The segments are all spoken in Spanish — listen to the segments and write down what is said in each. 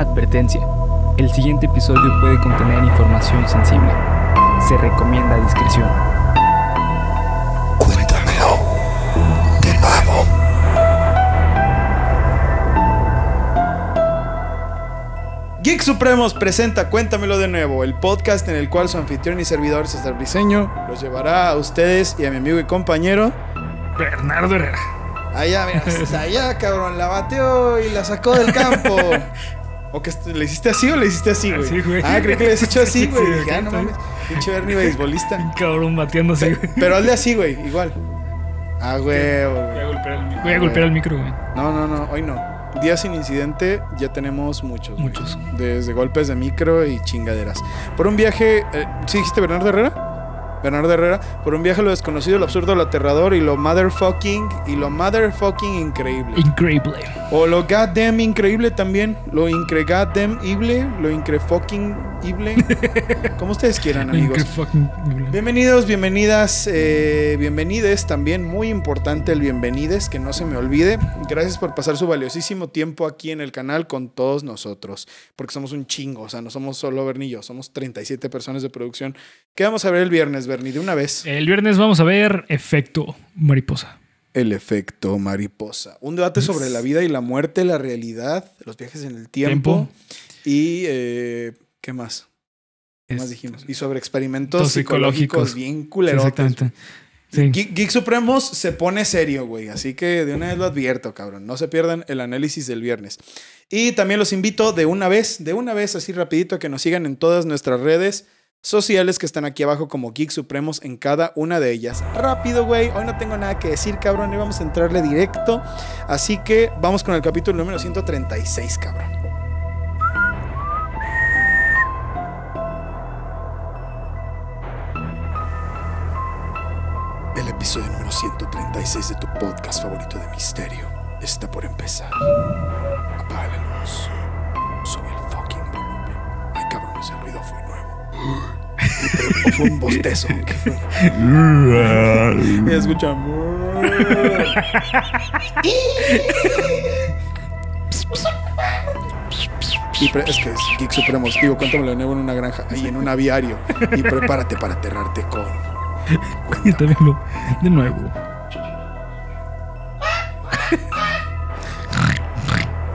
Advertencia. El siguiente episodio puede contener información sensible. Se recomienda discreción. Cuéntamelo. De nuevo. Geek Supremos presenta Cuéntamelo de nuevo, el podcast en el cual su anfitrión y servidor César Briseño los llevará a ustedes y a mi amigo y compañero Bernardo Herrera. Allá, mira, allá, cabrón, la bateó y la sacó del campo. O que le hiciste así o le hiciste así, ah, güey. Ah, creí que le has hecho así, güey. dije, ah, no mames. Pinche Bernie beisbolista. cabrón bateándose, güey. Pero, hazle así, güey, igual. Ah, güey. Voy a golpear el micro, güey. No, no, no, hoy no. Días sin incidente ya tenemos muchos. Muchos. Desde golpes de micro y chingaderas. Por un viaje, eh, ¿sí dijiste Bernardo Herrera? Bernardo Herrera, por un viaje a lo desconocido, lo absurdo, lo aterrador y lo motherfucking y lo motherfucking increíble. Increíble. O lo goddamn increíble también, lo incre lo incre fucking como ustedes quieran, amigos. Bienvenidos, bienvenidas, eh, bienvenides también, muy importante el bienvenides, que no se me olvide. Gracias por pasar su valiosísimo tiempo aquí en el canal con todos nosotros, porque somos un chingo, o sea, no somos solo Bernillo, somos 37 personas de producción. ¿Qué vamos a ver el viernes? de una vez. El viernes vamos a ver Efecto Mariposa. El efecto mariposa. Un debate sobre la vida y la muerte, la realidad, los viajes en el tiempo, y eh, ¿qué más? ¿Qué más dijimos? Y sobre experimentos psicológicos, bien culerotes. Exactamente. Geek, Supremos se pone serio, güey. Así que de una vez lo advierto, cabrón. No se pierdan el análisis del viernes. Y también los invito de una vez, de una vez, así rapidito, a que nos sigan en todas nuestras redes sociales que están aquí abajo como Geek Supremos en cada una de ellas. Rápido, güey, hoy no tengo nada que decir, cabrón, hoy vamos a entrarle directo. Así que vamos con el capítulo número 136, cabrón. El episodio número 136 de tu podcast favorito de misterio está por empezar. Apaga o fue un bostezo. y escuchamos es que es Supremos. Digo, cuéntame de nuevo en una granja, Y en un aviario. Y prepárate para aterrarte con. de nuevo.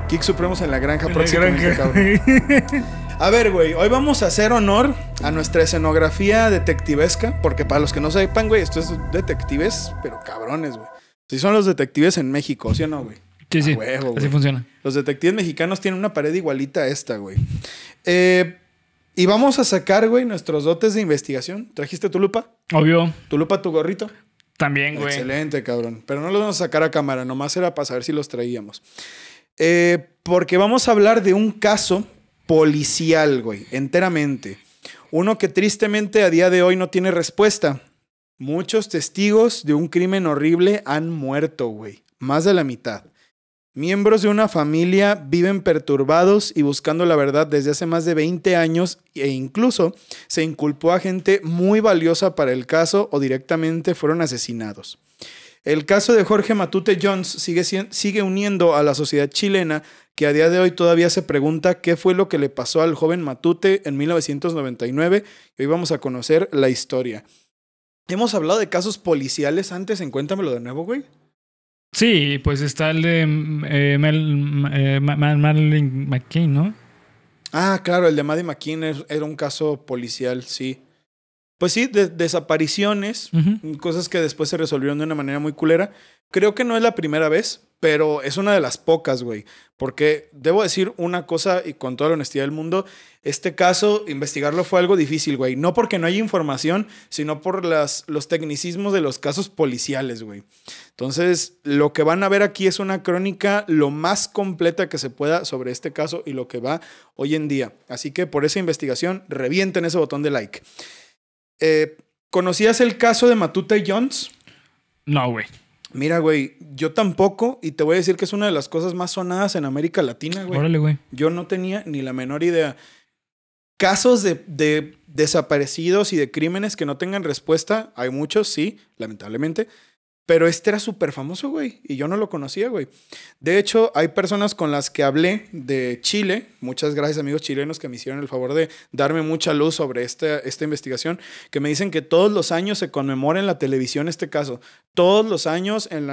Geek Supremos en la granja próximamente, cabrón. A ver, güey, hoy vamos a hacer honor a nuestra escenografía detectivesca, porque para los que no sepan, güey, esto es detectives, pero cabrones, güey. Si son los detectives en México, ¿sí o no, güey? Sí, sí. así funciona. Los detectives mexicanos tienen una pared igualita a esta, güey. Eh, y vamos a sacar, güey, nuestros dotes de investigación. ¿Trajiste tu lupa? Obvio. ¿Tu lupa, tu gorrito? También, güey. Excelente, cabrón. Pero no los vamos a sacar a cámara, nomás era para saber si los traíamos. Eh, porque vamos a hablar de un caso policial, güey, enteramente. Uno que tristemente a día de hoy no tiene respuesta. Muchos testigos de un crimen horrible han muerto, güey, más de la mitad. Miembros de una familia viven perturbados y buscando la verdad desde hace más de 20 años e incluso se inculpó a gente muy valiosa para el caso o directamente fueron asesinados. El caso de Jorge Matute Jones sigue, uniendo a la sociedad chilena que a día de hoy todavía se pregunta qué fue lo que le pasó al joven Matute en 1999. Hoy vamos a conocer la historia. Hemos hablado de casos policiales antes, en Cuéntamelo de nuevo, güey. Sí, pues está el de eh, eh, McKean, ¿no? Ah, claro, el de Maddy McKean er, era un caso policial, sí pues sí, desapariciones, cosas que después se resolvieron de una manera muy culera. Creo que no es la primera vez, pero es una de las pocas, güey. Porque debo decir una cosa y con toda la honestidad del mundo, este caso, investigarlo fue algo difícil, güey. No porque no haya información, sino por las, los tecnicismos de los casos policiales, güey. Entonces, lo que van a ver aquí es una crónica lo más completa que se pueda sobre este caso y lo que va hoy en día. Así que por esa investigación, revienten ese botón de like. Eh, ¿Conocías el caso de Matute Jones? No, güey. Mira, güey, yo tampoco, y te voy a decir que es una de las cosas más sonadas en América Latina, güey. Órale, güey. Yo no tenía ni la menor idea. Casos de desaparecidos y de crímenes que no tengan respuesta, hay muchos, sí, lamentablemente. Pero este era súper famoso, güey, y yo no lo conocía, güey. De hecho, hay personas con las que hablé de Chile, muchas gracias amigos chilenos que me hicieron el favor de darme mucha luz sobre esta, esta investigación, que me dicen que todos los años se conmemora en la televisión este caso. Todos los años en,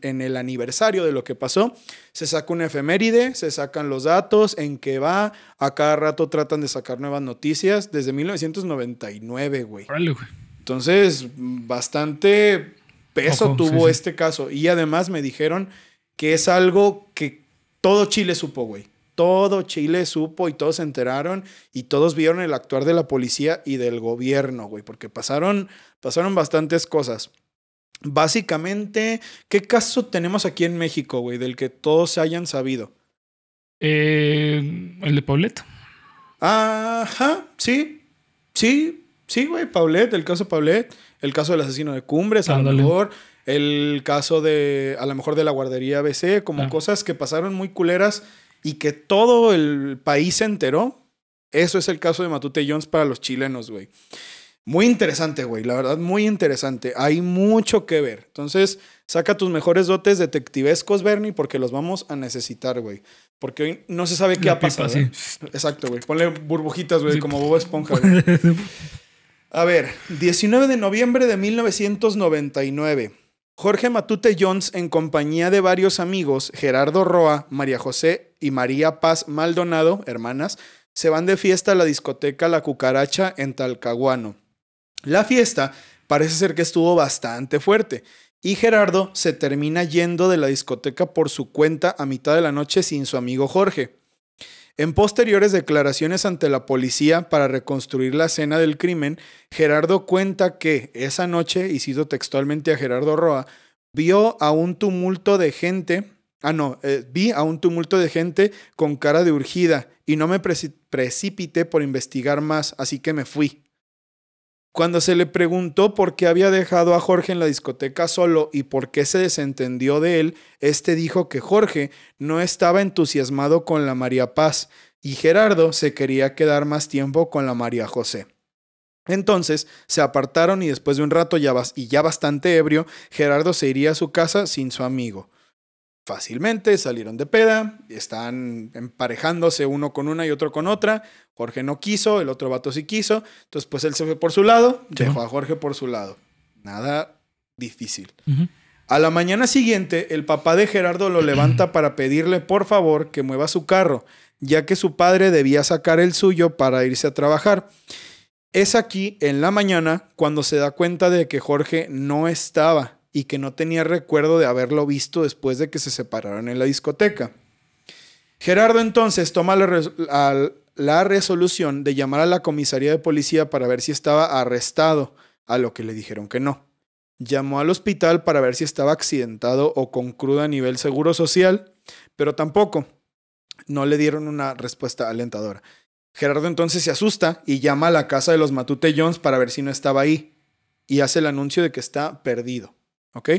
en, el aniversario de lo que pasó, se saca una efeméride, se sacan los datos, en que va, a cada rato tratan de sacar nuevas noticias desde 1999, güey. Entonces, bastante peso tuvo este caso. Y además me dijeron que es algo que todo Chile supo, güey. Todo Chile supo y todos se enteraron y todos vieron el actuar de la policía y del gobierno, güey, porque pasaron, pasaron bastantes cosas. Básicamente, ¿qué caso tenemos aquí en México, güey, del que todos hayan sabido? Eh, el de Paulette. Ajá, sí, sí, Sí, güey, Paulet, el caso de el caso del asesino de Cumbres, Salvador, el caso de, a lo mejor de la guardería BC, como cosas que pasaron muy culeras y que todo el país se enteró. Eso es el caso de Matute Jones para los chilenos, güey. Muy interesante, güey, la verdad, muy interesante. Hay mucho que ver. Entonces, saca tus mejores dotes detectivescos, Bernie, porque los vamos a necesitar, güey. Porque hoy no se sabe qué ha pasado. ¿eh? Exacto, güey. Ponle burbujitas, güey, como bobo Esponja. Güey. A ver, 19 de noviembre de 1999. Jorge Matute Jones, en compañía de varios amigos, Gerardo Roa, María José y María Paz Maldonado, hermanas, se van de fiesta a la discoteca La Cucaracha en Talcahuano. La fiesta parece ser que estuvo bastante fuerte y Gerardo se termina yendo de la discoteca por su cuenta a mitad de la noche sin su amigo Jorge. En posteriores declaraciones ante la policía para reconstruir la escena del crimen, Gerardo cuenta que esa noche, y cito textualmente a Gerardo Roa, vio a un tumulto de gente, ah no, eh, vi a un tumulto de gente con cara de urgida y no me precipité por investigar más, así que me fui. Cuando se le preguntó por qué había dejado a Jorge en la discoteca solo y por qué se desentendió de él, este dijo que Jorge no estaba entusiasmado con la María Paz y Gerardo se quería quedar más tiempo con la María José. Entonces se apartaron y después de un rato y ya bastante ebrio, Gerardo se iría a su casa sin su amigo fácilmente, salieron de peda, están emparejándose uno con una y otro con otra. Jorge no quiso, el otro vato sí quiso. Entonces, pues él se fue por su lado, dejó a Jorge por su lado. Nada difícil. A la mañana siguiente, el papá de Gerardo lo levanta para pedirle por favor que mueva su carro, ya que su padre debía sacar el suyo para irse a trabajar. Es aquí, en la mañana, cuando se da cuenta de que Jorge no estaba y que no tenía recuerdo de haberlo visto después de que se separaron en la discoteca. Gerardo entonces toma la, resolución de llamar a la comisaría de policía para ver si estaba arrestado, a lo que le dijeron que no. Llamó al hospital para ver si estaba accidentado o con cruda a nivel seguro social, pero tampoco. No le dieron una respuesta alentadora. Gerardo entonces se asusta y llama a la casa de los Matute Jones para ver si no estaba ahí y hace el anuncio de que está perdido. ¿ok?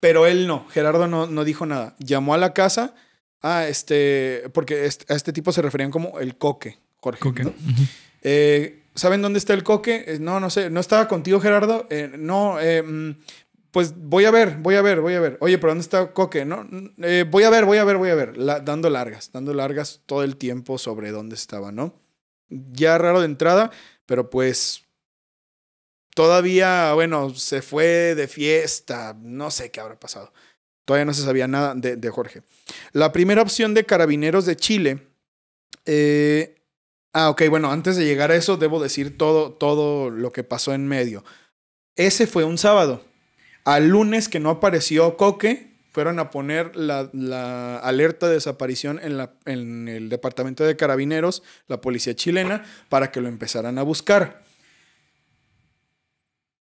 Pero él no, Gerardo no, no dijo nada. Llamó a la casa, a ah, este, porque a este tipo se referían como el coque, Jorge. Coque. ¿no? Eh, ¿Saben dónde está el coque? Eh, no, no sé, no estaba contigo, Gerardo. Eh, no, mm, pues voy a ver, voy a ver, voy a ver. Oye, pero ¿dónde está Coque? No, mm, voy a ver, voy a ver, voy a ver. dando largas, dando largas todo el tiempo sobre dónde estaba, ¿no? Ya raro de entrada, pero pues Todavía, bueno, se fue de fiesta, no sé qué habrá pasado. Todavía no se sabía nada de, Jorge. La primera opción de carabineros de Chile. Eh, ah, ok, bueno, antes de llegar a eso debo decir todo, todo lo que pasó en medio. Ese fue un sábado. Al lunes que no apareció Coque, fueron a poner la, alerta de desaparición en, la, en el departamento de carabineros, la policía chilena, para que lo empezaran a buscar.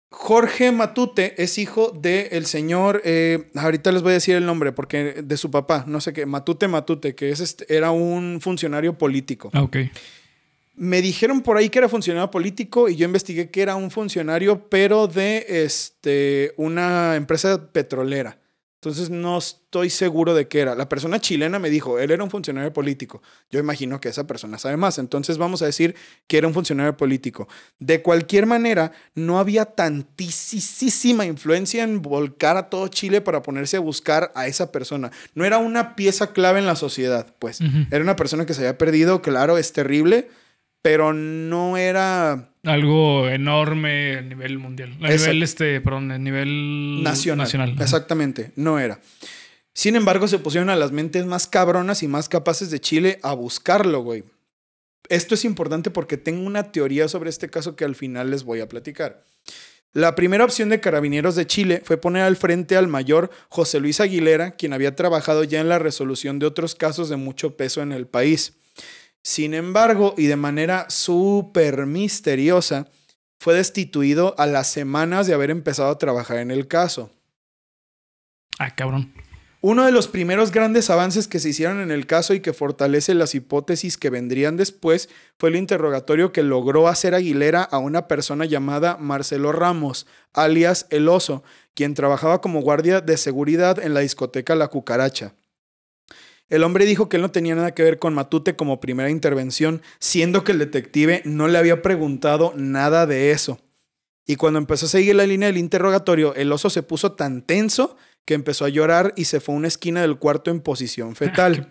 Jorge Matute es hijo del señor, eh, ahorita les voy a decir el nombre, porque de su papá, no sé qué, Matute Matute, que es este, era un funcionario político. Ah, ok. Me dijeron por ahí que era funcionario político y yo investigué que era un funcionario, pero de este, una empresa petrolera. Entonces no estoy seguro de qué era. La persona chilena me dijo, él era un funcionario político. Yo imagino que esa persona sabe más. Entonces vamos a decir que era un funcionario político. De cualquier manera, no había tantísima influencia en volcar a todo Chile para ponerse a buscar a esa persona. No era una pieza clave en la sociedad, pues. Era una persona que se había perdido, claro, es terrible pero no era... Algo enorme a nivel mundial. A nivel, este, perdón, a nivel nacional. nacional. Exactamente, no era. Sin embargo, se pusieron a las mentes más cabronas y más capaces de Chile a buscarlo, güey. Esto es importante porque tengo una teoría sobre este caso que al final les voy a platicar. La primera opción de carabineros de Chile fue poner al frente al mayor José Luis Aguilera, quien había trabajado ya en la resolución de otros casos de mucho peso en el país. Sin embargo, y de manera súper misteriosa, fue destituido a las semanas de haber empezado a trabajar en el caso. Ah, cabrón. Uno de los primeros grandes avances que se hicieron en el caso y que fortalece las hipótesis que vendrían después fue el interrogatorio que logró hacer Aguilera a una persona llamada Marcelo Ramos, alias El Oso, quien trabajaba como guardia de seguridad en la discoteca La Cucaracha. El hombre dijo que él no tenía nada que ver con Matute como primera intervención, siendo que el detective no le había preguntado nada de eso. Y cuando empezó a seguir la línea del interrogatorio, el oso se puso tan tenso que empezó a llorar y se fue a una esquina del cuarto en posición fetal.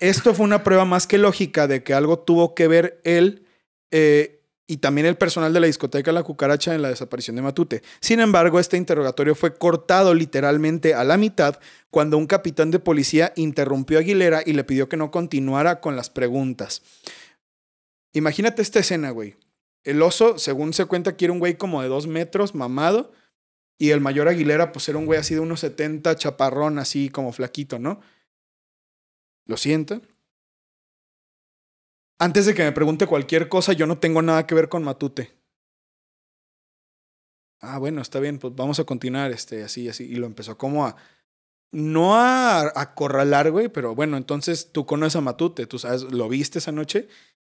Esto fue una prueba más que lógica de que algo tuvo que ver él eh, y también el personal de la discoteca La Cucaracha en la desaparición de Matute. Sin embargo, este interrogatorio fue cortado literalmente a la mitad cuando un capitán de policía interrumpió a Aguilera y le pidió que no continuara con las preguntas. Imagínate esta escena, güey. El oso, según se cuenta, quiere un güey como de dos metros, mamado, y el mayor Aguilera, pues era un güey así de unos 70, chaparrón, así como flaquito, ¿no? Lo siento. Antes de que me pregunte cualquier cosa, yo no tengo nada que ver con Matute. Ah, bueno, está bien, pues vamos a continuar, este, así, así. Y lo empezó como a. No a acorralar, güey, pero bueno, entonces tú conoces a Matute, tú sabes, lo viste esa noche.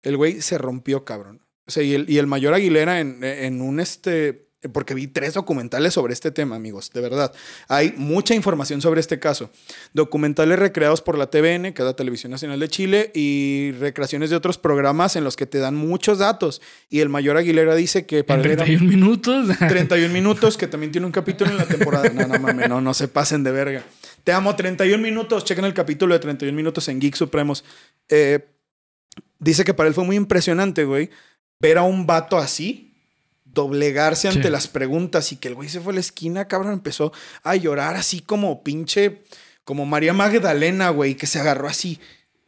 El güey se rompió, cabrón. O sea, y el, y el mayor Aguilera en, en un este eh, porque vi tres documentales sobre este tema, amigos, de verdad. Hay mucha información sobre este caso. Documentales recreados por la TVN, que es la Televisión Nacional de Chile, y recreaciones de otros programas en los que te dan muchos datos. Y el mayor Aguilera dice que para... 31 minutos. 31 minutos, que también tiene un capítulo en la temporada. No, no mames, no, no se pasen de verga. Te amo, 31 minutos. Chequen el capítulo de 31 minutos en Geek Supremos. Eh, dice que para él fue muy impresionante, güey, ver a un vato así doblegarse ante las preguntas y que el güey se fue a la esquina, cabrón, empezó a llorar así como pinche, como María Magdalena, güey, que se agarró así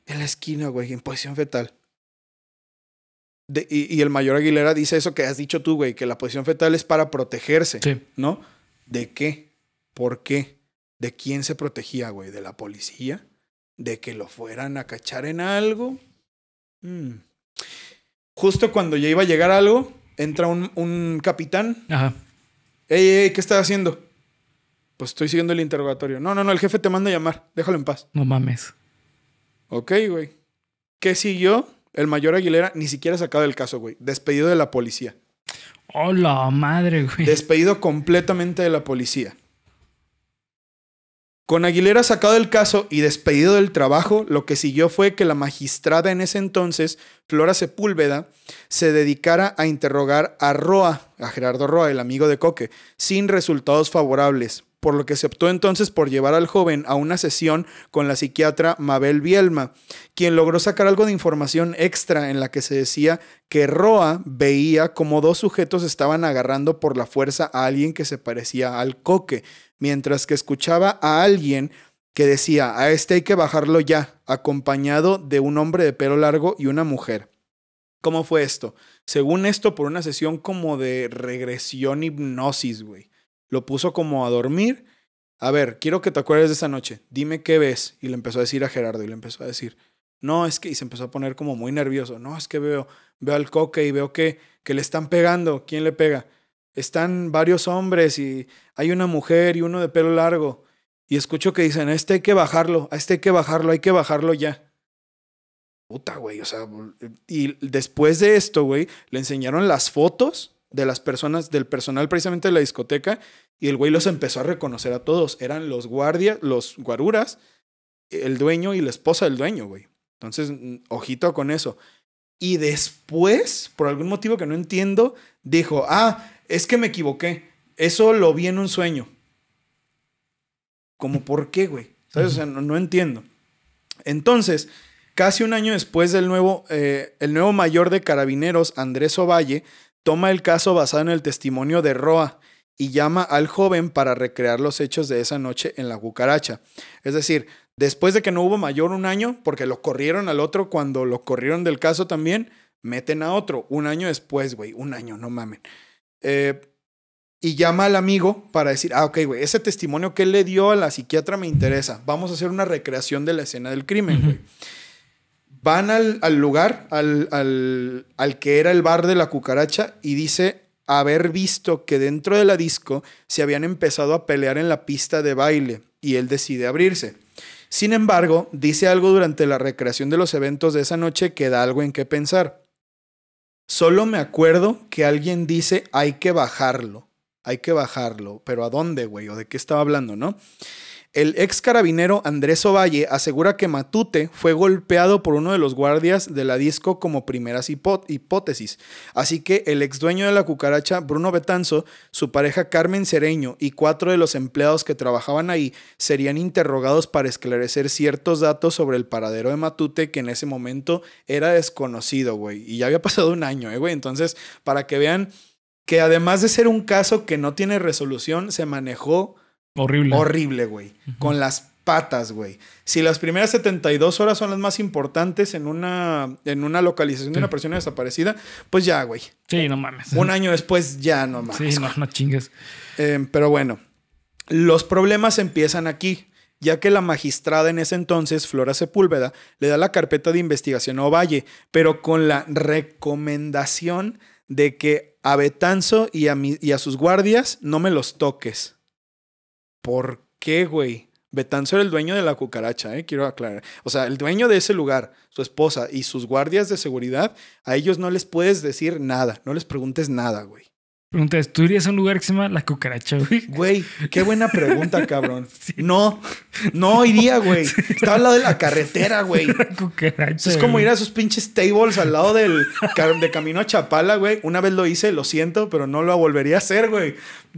en la esquina, güey, en posición fetal. y, el mayor Aguilera dice eso que has dicho tú, güey, que la posición fetal es para protegerse, ¿no? ¿De qué? ¿Por qué? ¿De quién se protegía, güey? ¿De la policía? ¿De que lo fueran a cachar en algo? Mm. Justo cuando ya iba a llegar algo, entra un, capitán. Ajá. Ey, ey, ¿qué estás haciendo? Pues estoy siguiendo el interrogatorio. No, no, no, el jefe te manda a llamar. Déjalo en paz. No mames. Ok, güey. ¿Qué siguió? El mayor Aguilera ni siquiera sacado el caso, güey. Despedido de la policía. Hola, oh, madre, güey. Despedido completamente de la policía. Con Aguilera sacado del caso y despedido del trabajo, lo que siguió fue que la magistrada en ese entonces, Flora Sepúlveda, se dedicara a interrogar a Roa, a Gerardo Roa, el amigo de Coque, sin resultados favorables, por lo que se optó entonces por llevar al joven a una sesión con la psiquiatra Mabel Bielma, quien logró sacar algo de información extra en la que se decía que Roa veía como dos sujetos estaban agarrando por la fuerza a alguien que se parecía al Coque mientras que escuchaba a alguien que decía, a este hay que bajarlo ya, acompañado de un hombre de pelo largo y una mujer. ¿Cómo fue esto? Según esto, por una sesión como de regresión hipnosis, güey. Lo puso como a dormir. A ver, quiero que te acuerdes de esa noche. Dime qué ves. Y le empezó a decir a Gerardo y le empezó a decir, no, es que, y se empezó a poner como muy nervioso. No, es que veo, veo al coque y veo que, que le están pegando. ¿Quién le pega? están varios hombres y hay una mujer y uno de pelo largo. Y escucho que dicen, a este hay que bajarlo, a este hay que bajarlo, hay que bajarlo ya. Puta, güey, o sea, y después de esto, güey, le enseñaron las fotos de las personas, del personal precisamente de la discoteca, y el güey los empezó a reconocer a todos. Eran los guardias, los guaruras, el dueño y la esposa del dueño, güey. Entonces, ojito con eso. Y después, por algún motivo que no entiendo, dijo, ah, es que me equivoqué. Eso lo vi en un sueño. Como, ¿por qué, güey? O sea, no, entiendo. Entonces, casi un año después del nuevo, eh, el nuevo mayor de carabineros, Andrés Ovalle, toma el caso basado en el testimonio de Roa y llama al joven para recrear los hechos de esa noche en la cucaracha. Es decir, después de que no hubo mayor un año, porque lo corrieron al otro cuando lo corrieron del caso también, meten a otro un año después, güey, un año, no mamen. Eh, y llama al amigo para decir, ah, ok, güey, ese testimonio que él le dio a la psiquiatra me interesa. Vamos a hacer una recreación de la escena del crimen, Van al, lugar, al, al que era el bar de la cucaracha, y dice haber visto que dentro de la disco se habían empezado a pelear en la pista de baile, y él decide abrirse. Sin embargo, dice algo durante la recreación de los eventos de esa noche que da algo en qué pensar. Solo me acuerdo que alguien dice hay que bajarlo, hay que bajarlo, pero ¿a dónde, güey? ¿O de qué estaba hablando, no? El ex carabinero Andrés Ovalle asegura que Matute fue golpeado por uno de los guardias de la disco como primeras hipótesis. Así que el ex dueño de la cucaracha, Bruno Betanzo, su pareja Carmen Cereño y cuatro de los empleados que trabajaban ahí serían interrogados para esclarecer ciertos datos sobre el paradero de Matute que en ese momento era desconocido, güey. Y ya había pasado un año, eh, güey. Entonces, para que vean que además de ser un caso que no tiene resolución, se manejó Horrible. Horrible, güey. Con las patas, güey. Si las primeras 72 horas son las más importantes en una, en una localización de una persona desaparecida, pues ya, güey. Sí, no mames. Un año después ya no mames. Sí, no, no chingues. Em, pero bueno, los problemas empiezan aquí, ya que la magistrada en ese entonces, Flora Sepúlveda, le da la carpeta de investigación a Ovalle, pero con la recomendación de que a Betanzo y a, mí y a sus guardias no me los toques. ¿Por qué, güey? Betanzo era el dueño de la cucaracha, eh, quiero aclarar. O sea, el dueño de ese lugar, su esposa y sus guardias de seguridad, a ellos no les puedes decir nada, no les preguntes nada, güey. Pregunta ¿tú irías a un lugar que se llama La Cucaracha, güey? Güey, qué buena pregunta, cabrón. No, no iría, güey. Estaba Está al lado de la carretera, güey. cucaracha. Es como ir a esos pinches tables al lado del de camino a Chapala, güey. Una vez lo hice, lo siento, pero no lo volvería a hacer, güey.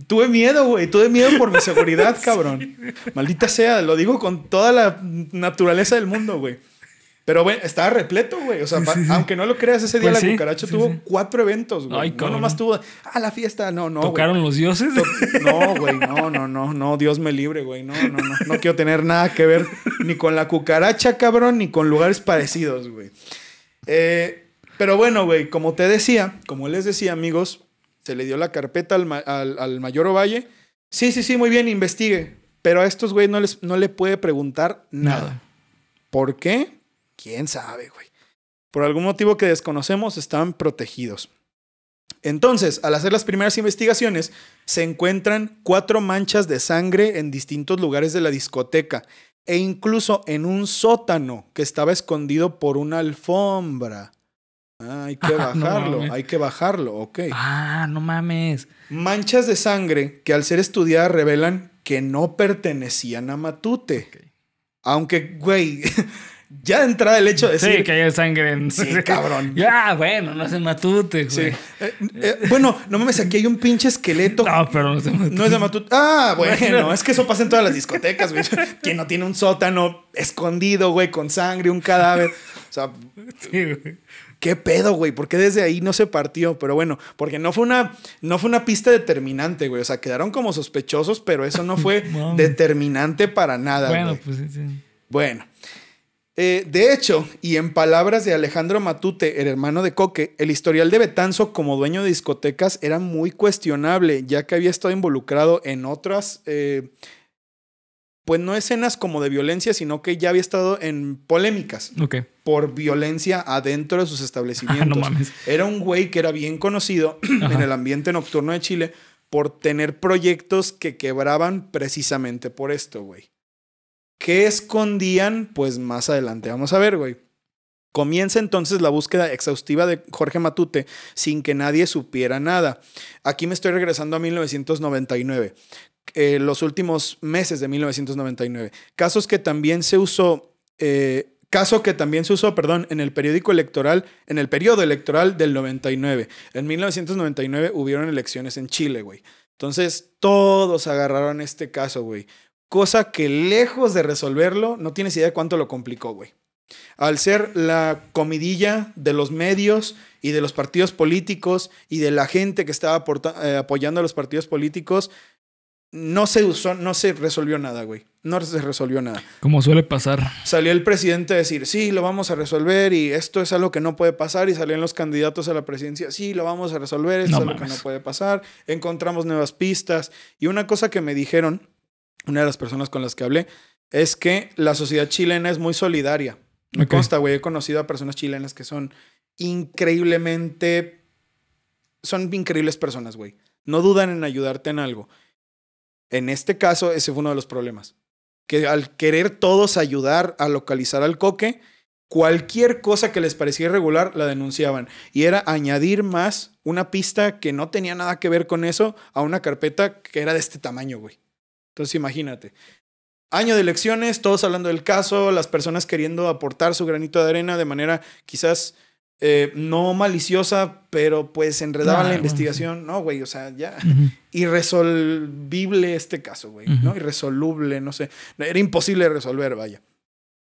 Tuve miedo, güey. Tuve miedo por mi seguridad, cabrón. Maldita sea, lo digo con toda la naturaleza del mundo, güey. Pero bueno, estaba repleto, güey. O sea, aunque no lo creas, ese día pues la cucaracha tuvo cuatro eventos, güey. no nomás tuvo, ah, la fiesta, no, no. ¿Tocaron los dioses? no, güey, no, no, no, no, Dios me libre, güey. No, no, no. No quiero tener nada que ver ni con la cucaracha, cabrón, ni con lugares parecidos, güey. Eh, pero bueno, güey, como te decía, como les decía, amigos, se le dio la carpeta al, mayor Ovalle. Sí, sí, sí, muy bien, investigue. Pero a estos, güey, no, les, no le puede preguntar nada. nada. ¿Por qué? quién sabe, güey. Por algún motivo que desconocemos, estaban protegidos. Entonces, al hacer las primeras investigaciones, se encuentran cuatro manchas de sangre en distintos lugares de la discoteca e incluso en un sótano que estaba escondido por una alfombra. Ah, hay que bajarlo, hay que bajarlo, ok. Ah, no mames. Manchas de sangre que al ser estudiadas revelan que no pertenecían a Matute. Aunque, güey, Ya de entrada el hecho de decir... Sí, que hay sangre en... Sí, cabrón. Ya, bueno, no se matute, güey. Sí. Eh, eh, bueno, no mames, aquí hay un pinche esqueleto. No, pero no se matute. No es de matute. Ah, bueno, es que eso pasa en todas las discotecas, güey. Quien no tiene un sótano escondido, güey, con sangre, un cadáver. O sea... Sí, güey. ¿Qué pedo, güey? ¿Por qué desde ahí no se partió? Pero bueno, porque no fue una, no fue una pista determinante, güey. O sea, quedaron como sospechosos, pero eso no fue determinante para nada. Bueno, pues sí. Bueno, eh, de hecho, y en palabras de Alejandro Matute, el hermano de Coque, el historial de Betanzo como dueño de discotecas era muy cuestionable, ya que había estado involucrado en otras, eh, pues no escenas como de violencia, sino que ya había estado en polémicas por violencia adentro de sus establecimientos. Era un güey que era bien conocido en el ambiente nocturno de Chile por tener proyectos que quebraban precisamente por esto, güey. ¿Qué escondían? Pues más adelante vamos a ver, güey. Comienza entonces la búsqueda exhaustiva de Jorge Matute sin que nadie supiera nada. Aquí me estoy regresando a 1999, eh, los últimos meses de 1999. Casos que también se usó, eh, caso que también se usó, perdón, en el periódico electoral, en el periodo electoral del 99. En 1999 hubieron elecciones en Chile, güey. Entonces todos agarraron este caso, güey. Cosa que lejos de resolverlo, no tienes idea de cuánto lo complicó, güey. Al ser la comidilla de los medios y de los partidos políticos y de la gente que estaba eh, apoyando a los partidos políticos, no se no se resolvió nada, güey. No se resolvió nada. Como suele pasar. Salió el presidente a decir, sí, lo vamos a resolver y esto es algo que no puede pasar. Y salían los candidatos a la presidencia, sí, lo vamos a resolver, esto es algo que no puede pasar. Encontramos nuevas pistas. Y una cosa que me dijeron una de las personas con las que hablé, es que la sociedad chilena es muy solidaria. Me consta, güey, he conocido a personas chilenas que son increíblemente... Son increíbles personas, güey. No dudan en ayudarte en algo. En este caso, ese fue uno de los problemas. Que al querer todos ayudar a localizar al coque, cualquier cosa que les parecía irregular la denunciaban. Y era añadir más una pista que no tenía nada que ver con eso a una carpeta que era de este tamaño, güey. Entonces imagínate, año de elecciones, todos hablando del caso, las personas queriendo aportar su granito de arena de manera quizás eh, no maliciosa, pero pues enredaban la investigación. No, güey, o sea, ya. Irresolvible este caso, güey, ¿no? Irresoluble, no sé. Era imposible resolver, vaya.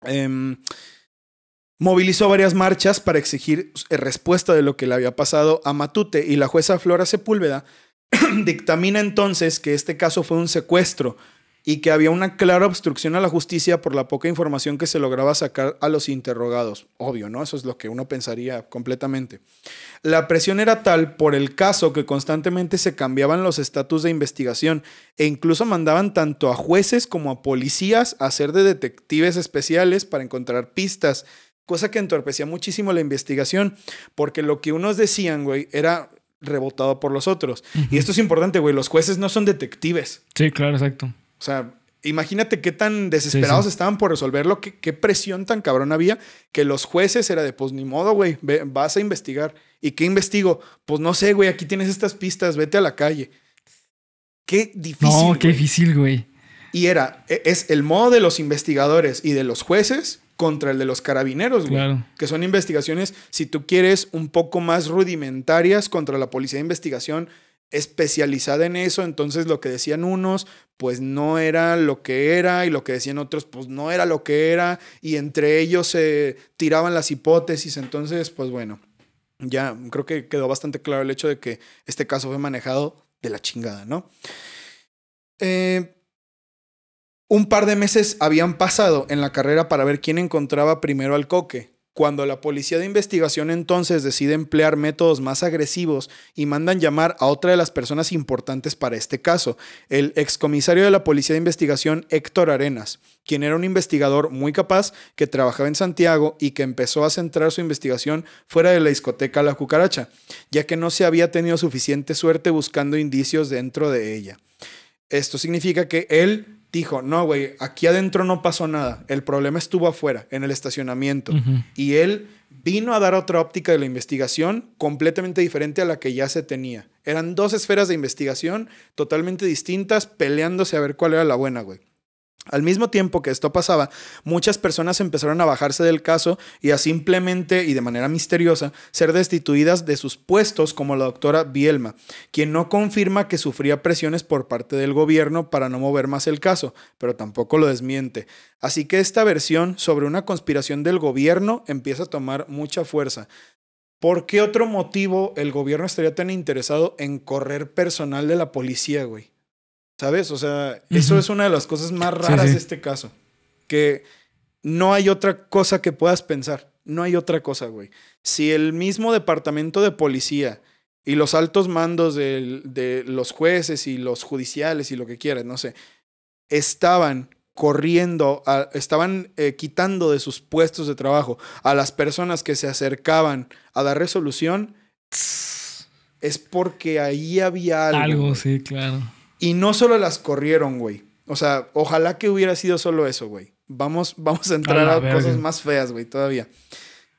Em, movilizó varias marchas para exigir eh, respuesta de lo que le había pasado a Matute y la jueza Flora Sepúlveda dictamina entonces que este caso fue un secuestro y que había una clara obstrucción a la justicia por la poca información que se lograba sacar a los interrogados. Obvio, ¿no? Eso es lo que uno pensaría completamente. La presión era tal por el caso que constantemente se cambiaban los estatus de investigación e incluso mandaban tanto a jueces como a policías a ser de detectives especiales para encontrar pistas cosa que entorpecía muchísimo la investigación, porque lo que unos decían, güey, era rebotado por los otros. Y esto es importante, güey, los jueces no son detectives. Sí, claro, exacto. O sea, imagínate qué tan desesperados estaban por resolverlo, qué, presión tan cabrón había que los jueces era de, pues ni modo, güey, vas a investigar. ¿Y qué investigo? Pues no sé, güey, aquí tienes estas pistas, vete a la calle. Qué difícil. No, qué difícil, güey. Y era, e, es el modo de los investigadores y de los jueces contra el de los carabineros, Claro. Que son investigaciones, si tú quieres, un poco más rudimentarias contra la policía de investigación especializada en eso, entonces lo que decían unos, pues no era lo que era, y lo que decían otros, pues no era lo que era, y entre ellos se tiraban las hipótesis, entonces, pues bueno, ya creo que quedó bastante claro el hecho de que este caso fue manejado de la chingada, ¿no? Eh, un par de meses habían pasado en la carrera para ver quién encontraba primero al coque, cuando la policía de investigación entonces decide emplear métodos más agresivos y mandan llamar a otra de las personas importantes para este caso, el excomisario de la policía de investigación Héctor Arenas, quien era un investigador muy capaz que trabajaba en Santiago y que empezó a centrar su investigación fuera de la discoteca La Cucaracha, ya que no se había tenido suficiente suerte buscando indicios dentro de ella. Esto significa que él dijo, no, güey, aquí adentro no pasó nada, el problema estuvo afuera, en el estacionamiento. Y él vino a dar otra óptica de la investigación completamente diferente a la que ya se tenía. Eran dos esferas de investigación totalmente distintas, peleándose a ver cuál era la buena, güey. Al mismo tiempo que esto pasaba, muchas personas empezaron a bajarse del caso y a simplemente y de manera misteriosa ser destituidas de sus puestos como la doctora Bielma, quien no confirma que sufría presiones por parte del gobierno para no mover más el caso, pero tampoco lo desmiente. Así que esta versión sobre una conspiración del gobierno empieza a tomar mucha fuerza. ¿Por qué otro motivo el gobierno estaría tan interesado en correr personal de la policía, güey? ¿Sabes? O sea, eso es una de las cosas más raras de este caso. Que no hay otra cosa que puedas pensar. No hay otra cosa, güey. Si el mismo departamento de policía y los altos mandos de, los jueces y los judiciales y lo que quieras, no sé, estaban corriendo, estaban eh, quitando de sus puestos de trabajo a las personas que se acercaban a dar resolución, es porque ahí había algo. Algo, sí, claro. Y no solo las corrieron, güey. O sea, ojalá que hubiera sido solo eso, güey. Vamos, vamos a entrar a, a cosas más feas, güey, todavía.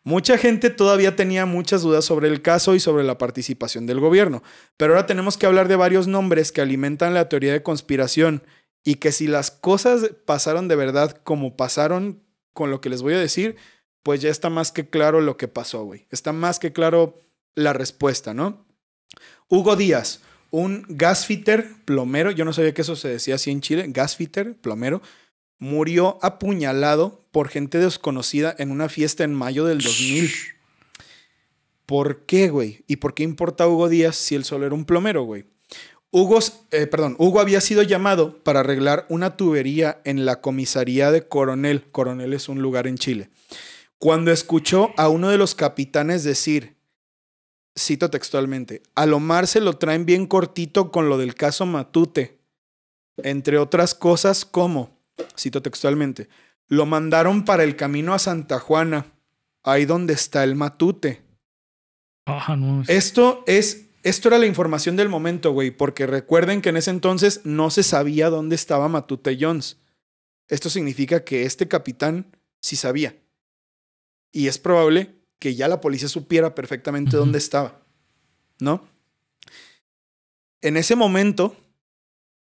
Mucha gente todavía tenía muchas dudas sobre el caso y sobre la participación del gobierno, pero ahora tenemos que hablar de varios nombres que alimentan la teoría de conspiración y que si las cosas pasaron de verdad como pasaron con lo que les voy a decir, pues ya está más que claro lo que pasó, güey. Está más que claro la respuesta, ¿no? Hugo Díaz, un gasfitter plomero, yo no sabía que eso se decía así en Chile, gasfitter plomero, murió apuñalado por gente desconocida en una fiesta en mayo del 2000. ¿Por qué, güey? ¿Y por qué importa Hugo Díaz si él solo era un plomero, güey? Hugo, eh, perdón, Hugo había sido llamado para arreglar una tubería en la comisaría de Coronel. Coronel es un lugar en Chile. Cuando escuchó a uno de los capitanes decir, cito textualmente, a Lomar se lo traen bien cortito con lo del caso Matute, entre otras cosas como, cito textualmente, lo mandaron para el camino a Santa Juana, ahí donde está el Matute. Esto es, esto era la información del momento, güey, porque recuerden que en ese entonces no se sabía dónde estaba Matute Jones. Esto significa que este capitán sí sabía. Y es probable que ya la policía supiera perfectamente dónde estaba, ¿no? En ese momento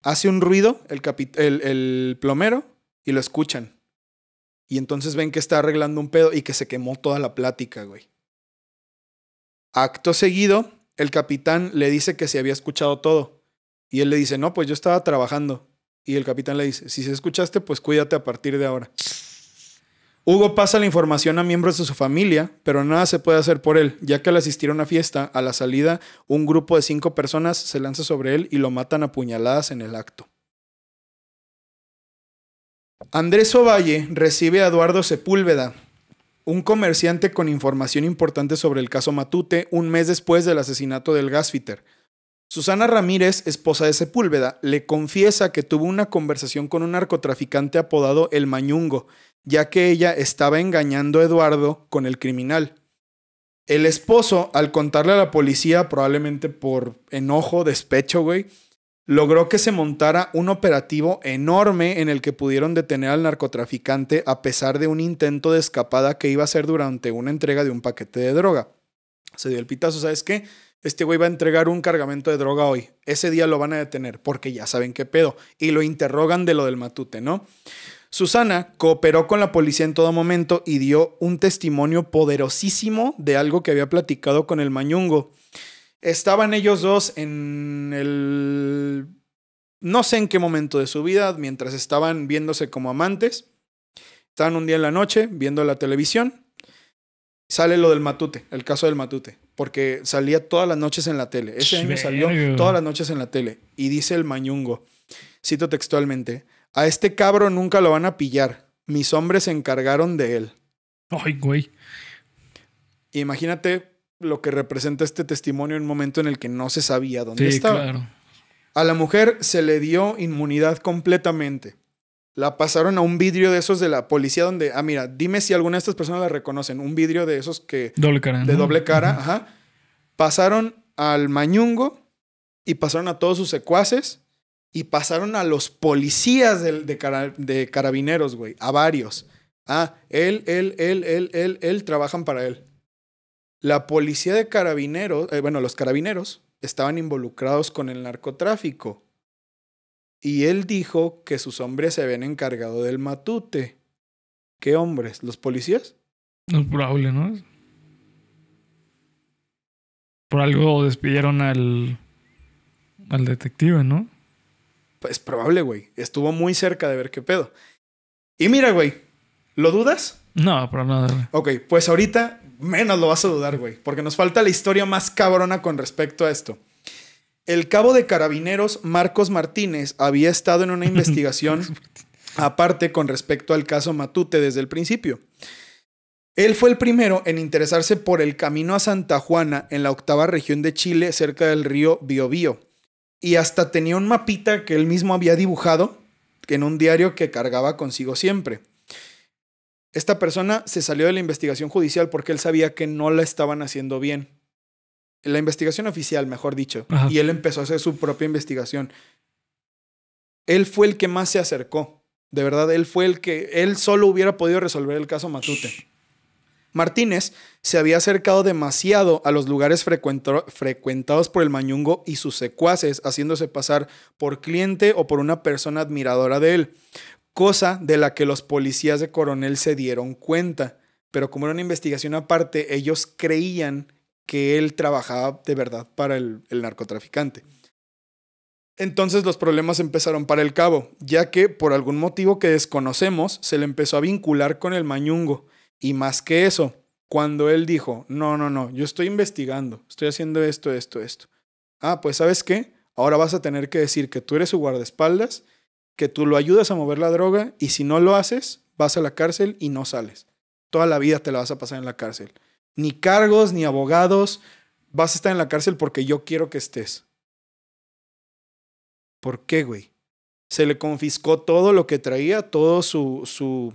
hace un ruido el, el plomero y lo escuchan. Y entonces ven que está arreglando un pedo y que se quemó toda la plática, güey. Acto seguido, el capitán le dice que se había escuchado todo. Y él le dice, no, pues yo estaba trabajando. Y el capitán le dice, si se escuchaste, pues cuídate a partir de ahora. Hugo pasa la información a miembros de su familia, pero nada se puede hacer por él, ya que al asistir a una fiesta, a la salida, un grupo de cinco personas se lanza sobre él y lo matan a puñaladas en el acto. Andrés Ovalle recibe a Eduardo Sepúlveda, un comerciante con información importante sobre el caso Matute, un mes después del asesinato del gasfiter. Susana Ramírez, esposa de Sepúlveda, le confiesa que tuvo una conversación con un narcotraficante apodado El Mañungo, ya que ella estaba engañando a Eduardo con el criminal. El esposo, al contarle a la policía, probablemente por enojo, despecho, güey, logró que se montara un operativo enorme en el que pudieron detener al narcotraficante a pesar de un intento de escapada que iba a ser durante una entrega de un paquete de droga. Se dio el pitazo, ¿sabes qué? este güey va a entregar un cargamento de droga hoy. Ese día lo van a detener porque ya saben qué pedo. Y lo interrogan de lo del matute, ¿no? Susana cooperó con la policía en todo momento y dio un testimonio poderosísimo de algo que había platicado con el Mañungo. Estaban ellos dos en el... no sé en qué momento de su vida, mientras estaban viéndose como amantes. Estaban un día en la noche viendo la televisión. Sale lo del matute, el caso del matute porque salía todas las noches en la tele. Ese año salió todas las noches en la tele. Y dice el mañungo, cito textualmente, a este cabro nunca lo van a pillar. Mis hombres se encargaron de él. Ay, güey. Imagínate lo que representa este testimonio en un momento en el que no se sabía dónde estaba. A la mujer se le dio inmunidad completamente la pasaron a un vidrio de esos de la policía donde, ah, mira, dime si alguna de estas personas la reconocen, un vidrio de esos que... Doble cara. De doble cara, ajá. Pasaron al Mañungo y pasaron a todos sus secuaces y pasaron a los policías de, de, carabineros, güey, a varios. Ah, él, él, él, él, él, él, trabajan para él. La policía de carabineros, eh, bueno, los carabineros estaban involucrados con el narcotráfico y él dijo que sus hombres se habían encargado del matute. ¿Qué hombres? ¿Los policías? No es pues probable, ¿no? Por algo despidieron al. al detective, ¿no? Pues probable, güey. Estuvo muy cerca de ver qué pedo. Y mira, güey. ¿Lo dudas? No, por nada, Ok, pues ahorita menos lo vas a dudar, güey. Porque nos falta la historia más cabrona con respecto a esto. El cabo de carabineros Marcos Martínez había estado en una investigación aparte con respecto al caso Matute desde el principio. Él fue el primero en interesarse por el camino a Santa Juana en la octava región de Chile cerca del río Biobío. Y hasta tenía un mapita que él mismo había dibujado en un diario que cargaba consigo siempre. Esta persona se salió de la investigación judicial porque él sabía que no la estaban haciendo bien la investigación oficial, mejor dicho, y él empezó a hacer su propia investigación. Él fue el que más se acercó. De verdad, él fue el que él solo hubiera podido resolver el caso Matute. Martínez se había acercado demasiado a los lugares frecuentados por el Mañungo y sus secuaces, haciéndose pasar por cliente o por una persona admiradora de él, cosa de la que los policías de Coronel se dieron cuenta. Pero como era una investigación aparte, ellos creían que él trabajaba de verdad para el, narcotraficante. Entonces los problemas empezaron para el cabo, ya que por algún motivo que desconocemos se le empezó a vincular con el mañungo. Y más que eso, cuando él dijo, no, no, no, yo estoy investigando, estoy haciendo esto, esto, esto. Ah, pues sabes qué, ahora vas a tener que decir que tú eres su guardaespaldas, que tú lo ayudas a mover la droga y si no lo haces, vas a la cárcel y no sales. Toda la vida te la vas a pasar en la cárcel ni cargos, ni abogados, vas a estar en la cárcel porque yo quiero que estés. ¿Por qué, güey? Se le confiscó todo lo que traía, todo su,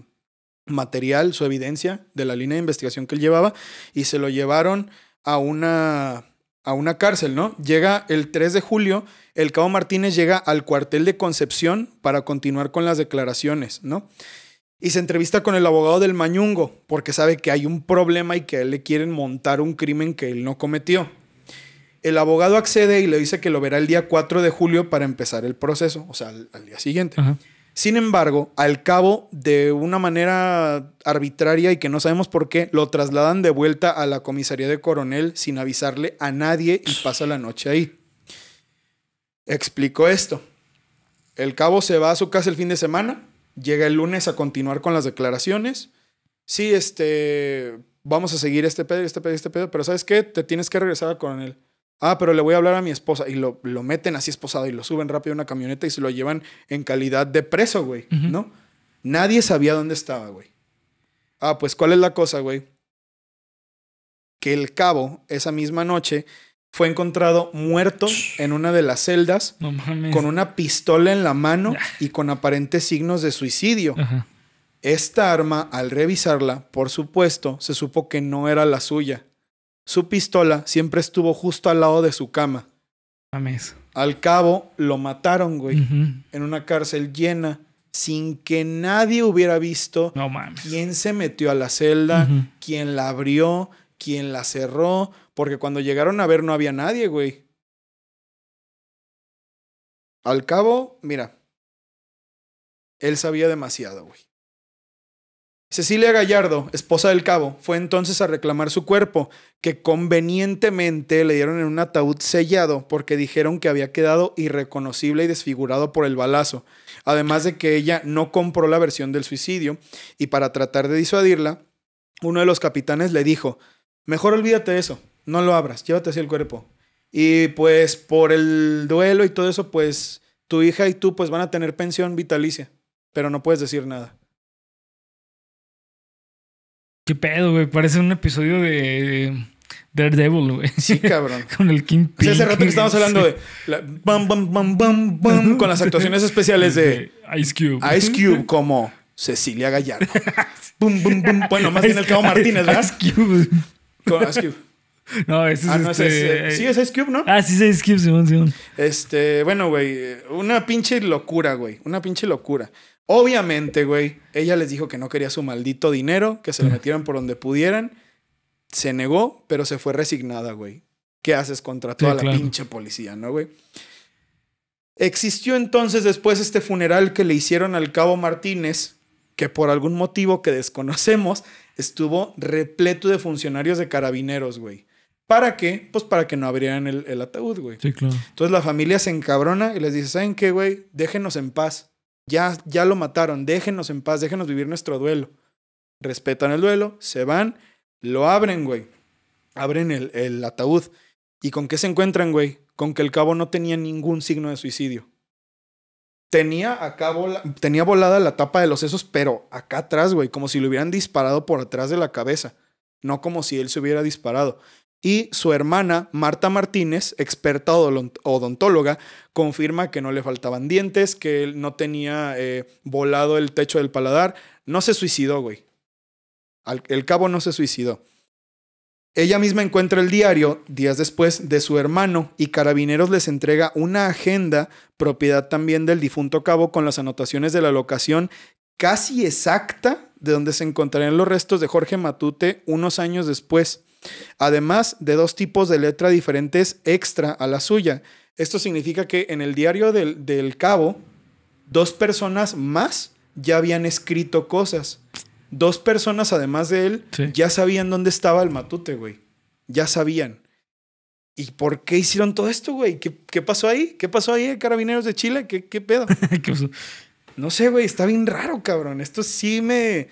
material, su evidencia de la línea de investigación que él llevaba y se lo llevaron a una, a una cárcel, ¿no? Llega el 3 de julio, el cabo Martínez llega al cuartel de Concepción para continuar con las declaraciones, ¿no? y se entrevista con el abogado del Mañungo porque sabe que hay un problema y que él le quieren montar un crimen que él no cometió. El abogado accede y le dice que lo verá el día 4 de julio para empezar el proceso, o sea, al, día siguiente. Sin embargo, al cabo, de una manera arbitraria y que no sabemos por qué, lo trasladan de vuelta a la comisaría de coronel sin avisarle a nadie y pasa la noche ahí. Explico esto. El cabo se va a su casa el fin de semana, Llega el lunes a continuar con las declaraciones. Sí, este, vamos a seguir este pedo, este pedo, este pedo, pero ¿sabes qué? Te tienes que regresar con coronel. Ah, pero le voy a hablar a mi esposa. Y lo, meten así esposado y lo suben rápido a una camioneta y se lo llevan en calidad de preso, güey, ¿no? Nadie sabía dónde estaba, güey. Ah, pues, ¿cuál es la cosa, güey? Que el cabo, esa misma noche, fue encontrado muerto en una de las celdas con una pistola en la mano y con aparentes signos de suicidio. Esta arma, al revisarla, por supuesto, se supo que no era la suya. Su pistola siempre estuvo justo al lado de su cama. Al cabo, lo mataron, güey, en una cárcel llena, sin que nadie hubiera visto quién se metió a la celda, quién la abrió, quién la cerró, porque cuando llegaron a ver no había nadie, güey. Al cabo, mira, él sabía demasiado, güey. Cecilia Gallardo, esposa del cabo, fue entonces a reclamar su cuerpo, que convenientemente le dieron en un ataúd sellado porque dijeron que había quedado irreconocible y desfigurado por el balazo, además de que ella no compró la versión del suicidio y para tratar de disuadirla, uno de los capitanes le dijo, mejor olvídate eso, no lo abras, llévate así el cuerpo. Y pues por el duelo y todo eso, pues tu hija y tú pues van a tener pensión vitalicia, pero no puedes decir nada. Qué pedo, güey. Parece un episodio de Daredevil, güey. Sí, cabrón. con el Kingpin. O hace rato que estábamos hablando de con las actuaciones especiales de Ice Cube. Ice Cube como Cecilia Gallardo. Bueno, más bien el Cabo Martínez, ¿verdad? Ice Cube. Con Ice Cube. No, ese es, ah, eh, este... sí, es Ice Cube, ¿no? Ah, sí, es Ice Cube, Simón, Este, bueno, güey, una pinche locura, güey, una pinche locura. Obviamente, güey, ella les dijo que no quería su maldito dinero, que se lo metieran por donde pudieran. Se negó, pero se fue resignada, güey. ¿Qué haces contra toda la pinche policía, no, güey? Existió entonces después este funeral que le hicieron al cabo Martínez, que por algún motivo que desconocemos estuvo repleto de funcionarios de carabineros, güey. ¿Para qué? Pues para que no abrieran el, ataúd, güey. Sí, claro. Entonces la familia se encabrona y les dice, ¿saben qué, güey? Déjenos en paz. Ya, ya lo mataron, déjenos en paz, déjenos vivir nuestro duelo. Respetan el duelo, se van, lo abren, güey. Abren el, ataúd. ¿Y con qué se encuentran, güey? Con que el cabo no tenía ningún signo de suicidio. Tenía acá tenía volada la tapa de los sesos, pero acá atrás, güey, como si lo hubieran disparado por atrás de la cabeza, no como si él se hubiera disparado y su hermana Marta Martínez, experta odontóloga, confirma que no le faltaban dientes, que él no tenía eh, volado el techo del paladar. No se suicidó, güey. el cabo no se suicidó. Ella misma encuentra el diario días después de su hermano y Carabineros les entrega una agenda, propiedad también del difunto cabo, con las anotaciones de la locación casi exacta de donde se encontrarían los restos de Jorge Matute unos años después además de dos tipos de letra diferentes extra a la suya. Esto significa que en el diario del, del cabo, dos personas más ya habían escrito cosas. Dos personas, además de él, ya sabían dónde estaba el matute, güey. Ya sabían. ¿Y por qué hicieron todo esto, güey? ¿Qué, ¿Qué, pasó ahí? ¿Qué pasó ahí, carabineros de Chile? ¿Qué, qué pedo? No sé, güey, está bien raro, cabrón. Esto sí me,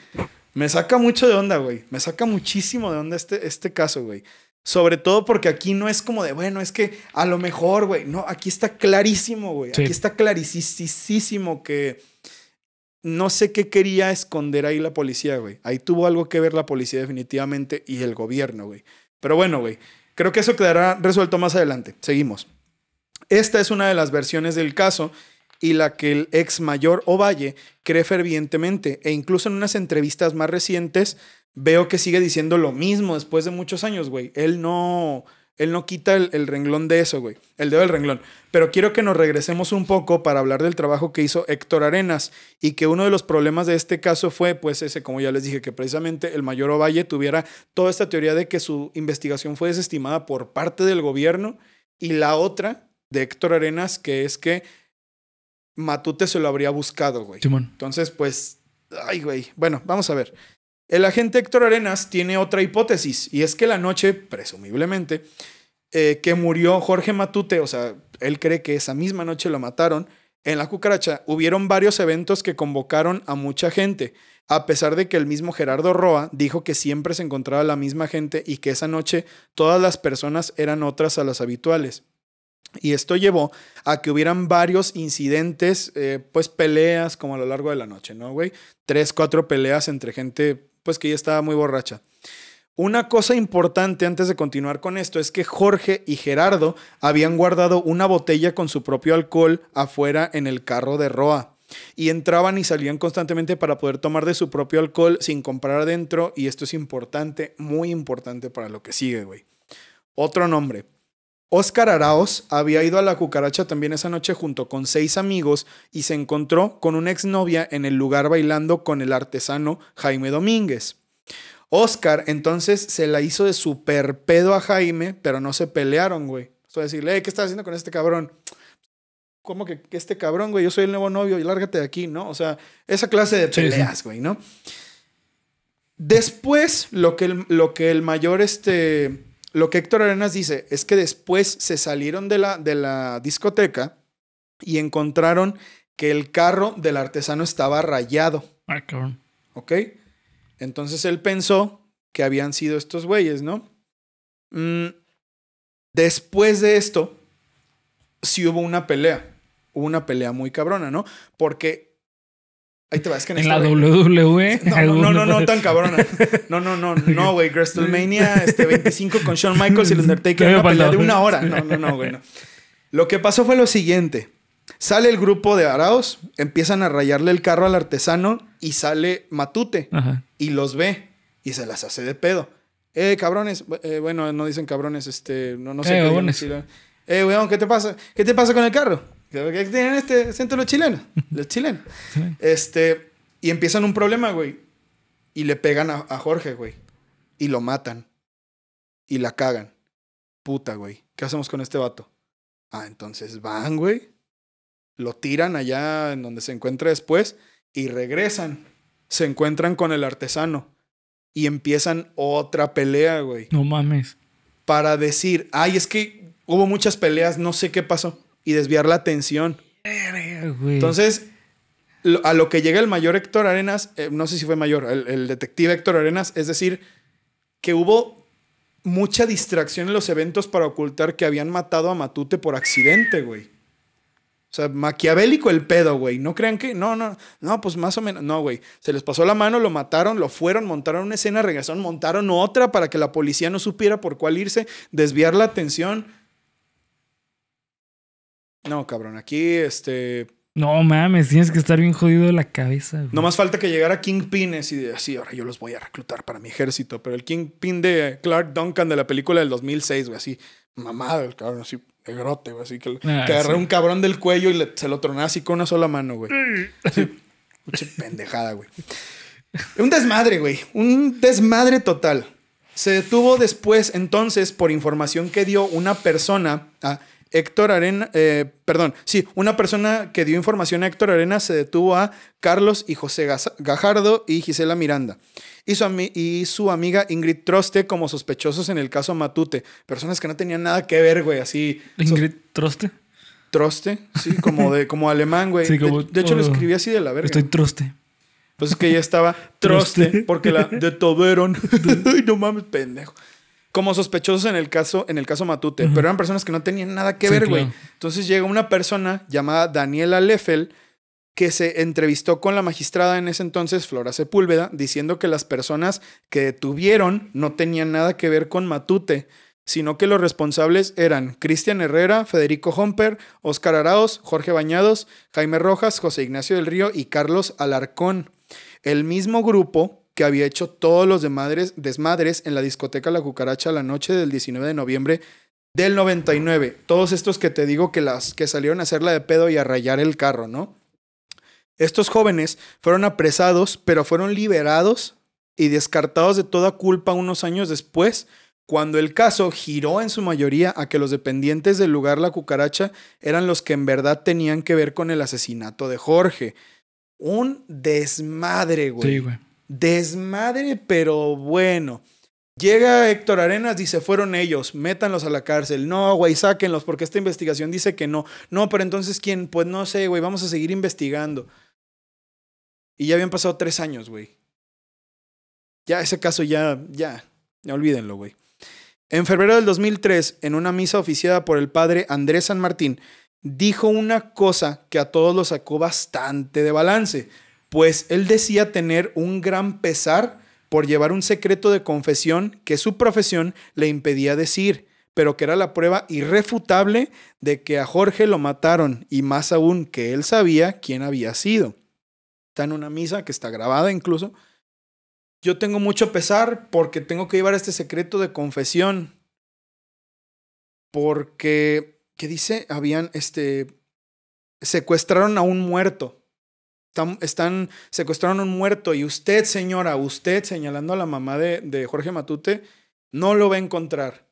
me saca mucho de onda, güey. Me saca muchísimo de onda este, este caso, güey. Sobre todo porque aquí no es como de, bueno, es que a lo mejor, güey. No, aquí está clarísimo, güey. Aquí está clarísimo que no sé qué quería esconder ahí la policía, güey. Ahí tuvo algo que ver la policía definitivamente y el gobierno, güey. Pero bueno, güey. Creo que eso quedará resuelto más adelante. Seguimos. Esta es una de las versiones del caso y la que el ex mayor Ovalle cree fervientemente e incluso en unas entrevistas más recientes veo que sigue diciendo lo mismo después de muchos años, güey. Él no, él no quita el, el, renglón de eso, güey. El dedo del renglón. Pero quiero que nos regresemos un poco para hablar del trabajo que hizo Héctor Arenas y que uno de los problemas de este caso fue, pues, ese, como ya les dije, que precisamente el mayor Ovalle tuviera toda esta teoría de que su investigación fue desestimada por parte del gobierno y la otra de Héctor Arenas, que es que Matute se lo habría buscado, güey. Entonces, pues, ay, güey. Bueno, vamos a ver. El agente Héctor Arenas tiene otra hipótesis, y es que la noche, presumiblemente, eh, que murió Jorge Matute, o sea, él cree que esa misma noche lo mataron, en la cucaracha hubieron varios eventos que convocaron a mucha gente, a pesar de que el mismo Gerardo Roa dijo que siempre se encontraba la misma gente y que esa noche todas las personas eran otras a las habituales. Y esto llevó a que hubieran varios incidentes, eh, pues peleas como a lo largo de la noche, ¿no, güey? Tres, cuatro peleas entre gente, pues que ya estaba muy borracha. Una cosa importante antes de continuar con esto es que Jorge y Gerardo habían guardado una botella con su propio alcohol afuera en el carro de Roa. Y entraban y salían constantemente para poder tomar de su propio alcohol sin comprar adentro. Y esto es importante, muy importante para lo que sigue, güey. Otro nombre. Óscar Araoz había ido a la cucaracha también esa noche junto con seis amigos y se encontró con una exnovia en el lugar bailando con el artesano Jaime Domínguez. Oscar entonces se la hizo de super pedo a Jaime, pero no se pelearon, güey. sea, decirle, ¿qué estás haciendo con este cabrón? ¿Cómo que, este cabrón, güey? Yo soy el nuevo novio y lárgate de aquí, ¿no? O sea, esa clase de peleas, güey, ¿no? Después, lo que lo que el mayor, este, lo que Héctor Arenas dice es que después se salieron de la, de la discoteca y encontraron que el carro del artesano estaba rayado. Ay, ah, cabrón. ¿Ok? Entonces él pensó que habían sido estos güeyes, ¿no? Mm, después de esto, sí hubo una pelea. una pelea muy cabrona, ¿no? Porque Ahí te vas, que en, en la WWE. No, no, no, no, tan cabrona. No, no, no, no, güey. WrestleMania este, 25 con Shawn Michaels y el Undertaker. Una de una hora. No, no, no, güey. Lo que pasó fue lo siguiente. Sale el grupo de Araos, empiezan a rayarle el carro al artesano y sale Matute. Y los ve y se las hace de pedo. Eh, cabrones. Eh, bueno, no dicen cabrones, este, no, no sé eh, qué. eh, weón, ¿qué te pasa? ¿Qué te pasa con el carro? ¿Qué tienen este centro los chilenos. Los chilenos. Este, y empiezan un problema, güey. Y le pegan a, a Jorge, güey. Y lo matan. Y la cagan. Puta, güey. ¿Qué hacemos con este vato? Ah, entonces van, güey. Lo tiran allá en donde se encuentra después. Y regresan. Se encuentran con el artesano. Y empiezan otra pelea, güey. No mames. Para decir, ay, es que hubo muchas peleas, no sé qué pasó y desviar la atención. Entonces, a lo que llega el mayor Héctor Arenas, eh, no sé si fue mayor, el, detective Héctor Arenas, es decir, que hubo mucha distracción en los eventos para ocultar que habían matado a Matute por accidente, güey. O sea, maquiavélico el pedo, güey. No crean que. No, no, no, pues más o menos. No, güey. Se les pasó la mano, lo mataron, lo fueron, montaron una escena, regresaron, montaron otra para que la policía no supiera por cuál irse, desviar la atención. No, cabrón, aquí este. No mames, tienes que estar bien jodido de la cabeza. No más falta que llegara Kingpin y de así, ahora yo los voy a reclutar para mi ejército. Pero el Kingpin de Clark Duncan de la película del 2006, güey, así, mamado, el cabrón, así, negrote, güey, así que, ah, agarré un cabrón del cuello y se lo tronaba así con una sola mano, güey. pendejada, güey. Un desmadre, güey. Un desmadre total. Se detuvo después, entonces, por información que dio una persona. A, ah, Héctor Arena, eh, perdón, sí, una persona que dio información a Héctor Arena se detuvo a Carlos y José Gajardo y Gisela Miranda. Y su, amiga Ingrid Troste como sospechosos en el caso Matute. Personas que no tenían nada que ver, güey, así. ¿Ingrid Troste? Troste, sí, como, de, como alemán, güey. de, hecho, lo escribí así de la verga. Estoy troste. Pues es que ella estaba troste, porque la de Ay, no mames, pendejo como sospechosos en el caso, en el caso Matute, pero eran personas que no tenían nada que ver, güey. Entonces llega una persona llamada Daniela Leffel que se entrevistó con la magistrada en ese entonces, Flora Sepúlveda, diciendo que las personas que detuvieron no tenían nada que ver con Matute, sino que los responsables eran Cristian Herrera, Federico Homper, Óscar Araos, Jorge Bañados, Jaime Rojas, José Ignacio del Río y Carlos Alarcón. El mismo grupo que había hecho todos los demadres, desmadres en la discoteca La Cucaracha la noche del 19 de noviembre del 99. Todos estos que te digo que, las, que salieron a hacerla de pedo y a rayar el carro, ¿no? Estos jóvenes fueron apresados, pero fueron liberados y descartados de toda culpa unos años después, cuando el caso giró en su mayoría a que los dependientes del lugar La Cucaracha eran los que en verdad tenían que ver con el asesinato de Jorge. Un desmadre, güey. Sí, güey. Desmadre, pero bueno. Llega Héctor Arenas, dice, fueron ellos, métanlos a la cárcel. No, güey, sáquenlos porque esta investigación dice que no. No, pero entonces, ¿quién? Pues no sé, güey, vamos a seguir investigando. Y ya habían pasado tres años, güey. Ya, ese caso ya, ya, ya olvídenlo, güey. En febrero del 2003, en una misa oficiada por el padre Andrés San Martín, dijo una cosa que a todos los sacó bastante de balance pues él decía tener un gran pesar por llevar un secreto de confesión que su profesión le impedía decir, pero que era la prueba irrefutable de que a Jorge lo mataron y más aún que él sabía quién había sido. Está en una misa que está grabada incluso. Yo tengo mucho pesar porque tengo que llevar este secreto de confesión. Porque, ¿qué dice? Habían, este, secuestraron a un muerto están, secuestraron a un muerto y usted, señora, usted, señalando a la mamá de, de, Jorge Matute, no lo va a encontrar.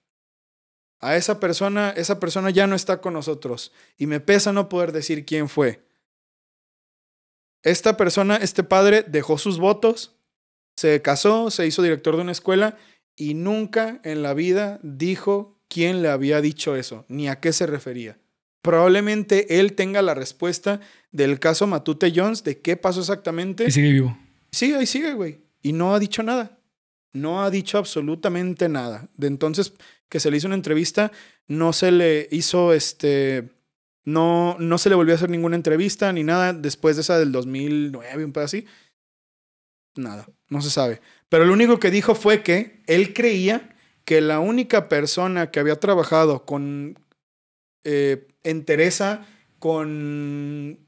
A esa persona, esa persona ya no está con nosotros y me pesa no poder decir quién fue. Esta persona, este padre, dejó sus votos, se casó, se hizo director de una escuela y nunca en la vida dijo quién le había dicho eso, ni a qué se refería. Probablemente él tenga la respuesta del caso Matute Jones, de qué pasó exactamente. Y sigue vivo. Sí, ahí sigue, güey. Y no ha dicho nada. No ha dicho absolutamente nada. De entonces que se le hizo una entrevista, no se le hizo este. No, no se le volvió a hacer ninguna entrevista ni nada después de esa del 2009, un pedazo así. Nada, no se sabe. Pero lo único que dijo fue que él creía que la única persona que había trabajado con eh, entereza, con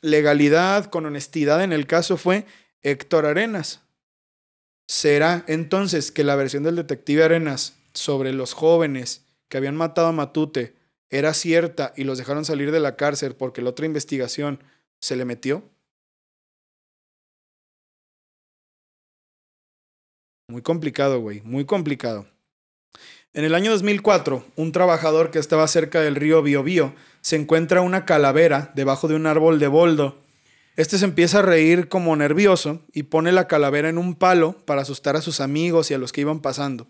legalidad, con honestidad en el caso fue Héctor Arenas. ¿Será entonces que la versión del detective Arenas sobre los jóvenes que habían matado a Matute era cierta y los dejaron salir de la cárcel porque la otra investigación se le metió? Muy complicado, güey, muy complicado. En el año 2004, un trabajador que estaba cerca del río Biobío se encuentra una calavera debajo de un árbol de boldo. Este se empieza a reír como nervioso y pone la calavera en un palo para asustar a sus amigos y a los que iban pasando.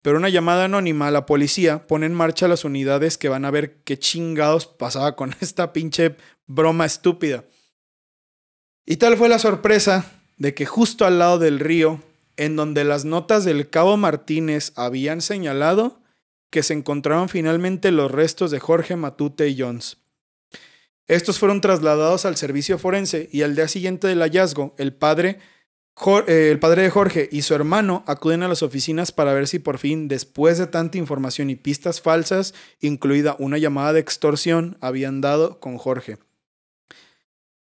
Pero una llamada anónima a la policía pone en marcha las unidades que van a ver qué chingados pasaba con esta pinche broma estúpida. Y tal fue la sorpresa de que justo al lado del río en donde las notas del cabo Martínez habían señalado que se encontraron finalmente los restos de Jorge Matute y Jones. Estos fueron trasladados al servicio forense y al día siguiente del hallazgo, el padre, eh, el padre de Jorge y su hermano acuden a las oficinas para ver si por fin, después de tanta información y pistas falsas, incluida una llamada de extorsión, habían dado con Jorge.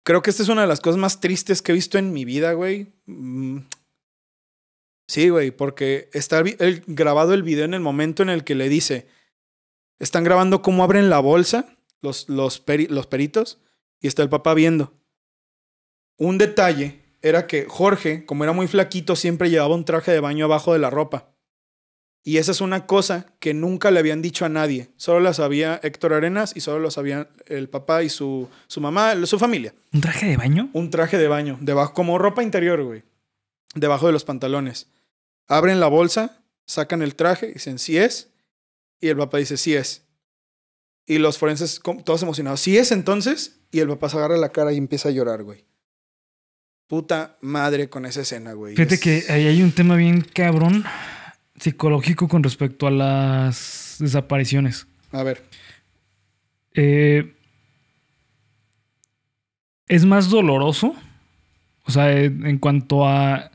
Creo que esta es una de las cosas más tristes que he visto en mi vida, güey. Mm, Sí, güey, porque está el, grabado el video en el momento en el que le dice, están grabando cómo abren la bolsa los, los, peritos y está el papá viendo. Un detalle era que Jorge, como era muy flaquito, siempre llevaba un traje de baño abajo de la ropa. Y esa es una cosa que nunca le habían dicho a nadie. Solo la sabía Héctor Arenas y solo lo sabían el papá y su, su mamá, su familia. ¿Un traje de baño? Un traje de baño, debajo, como ropa interior, güey debajo de los pantalones. Abren la bolsa, sacan el traje, dicen, si es. Y el papá dice, si es. Y los forenses, todos emocionados, Si es entonces. Y el papá se agarra la cara y empieza a llorar, güey. Puta madre con esa escena, güey. Fíjate que ahí hay un tema bien cabrón psicológico con respecto a las desapariciones. A ver. Eh, es más doloroso. O sea, en cuanto a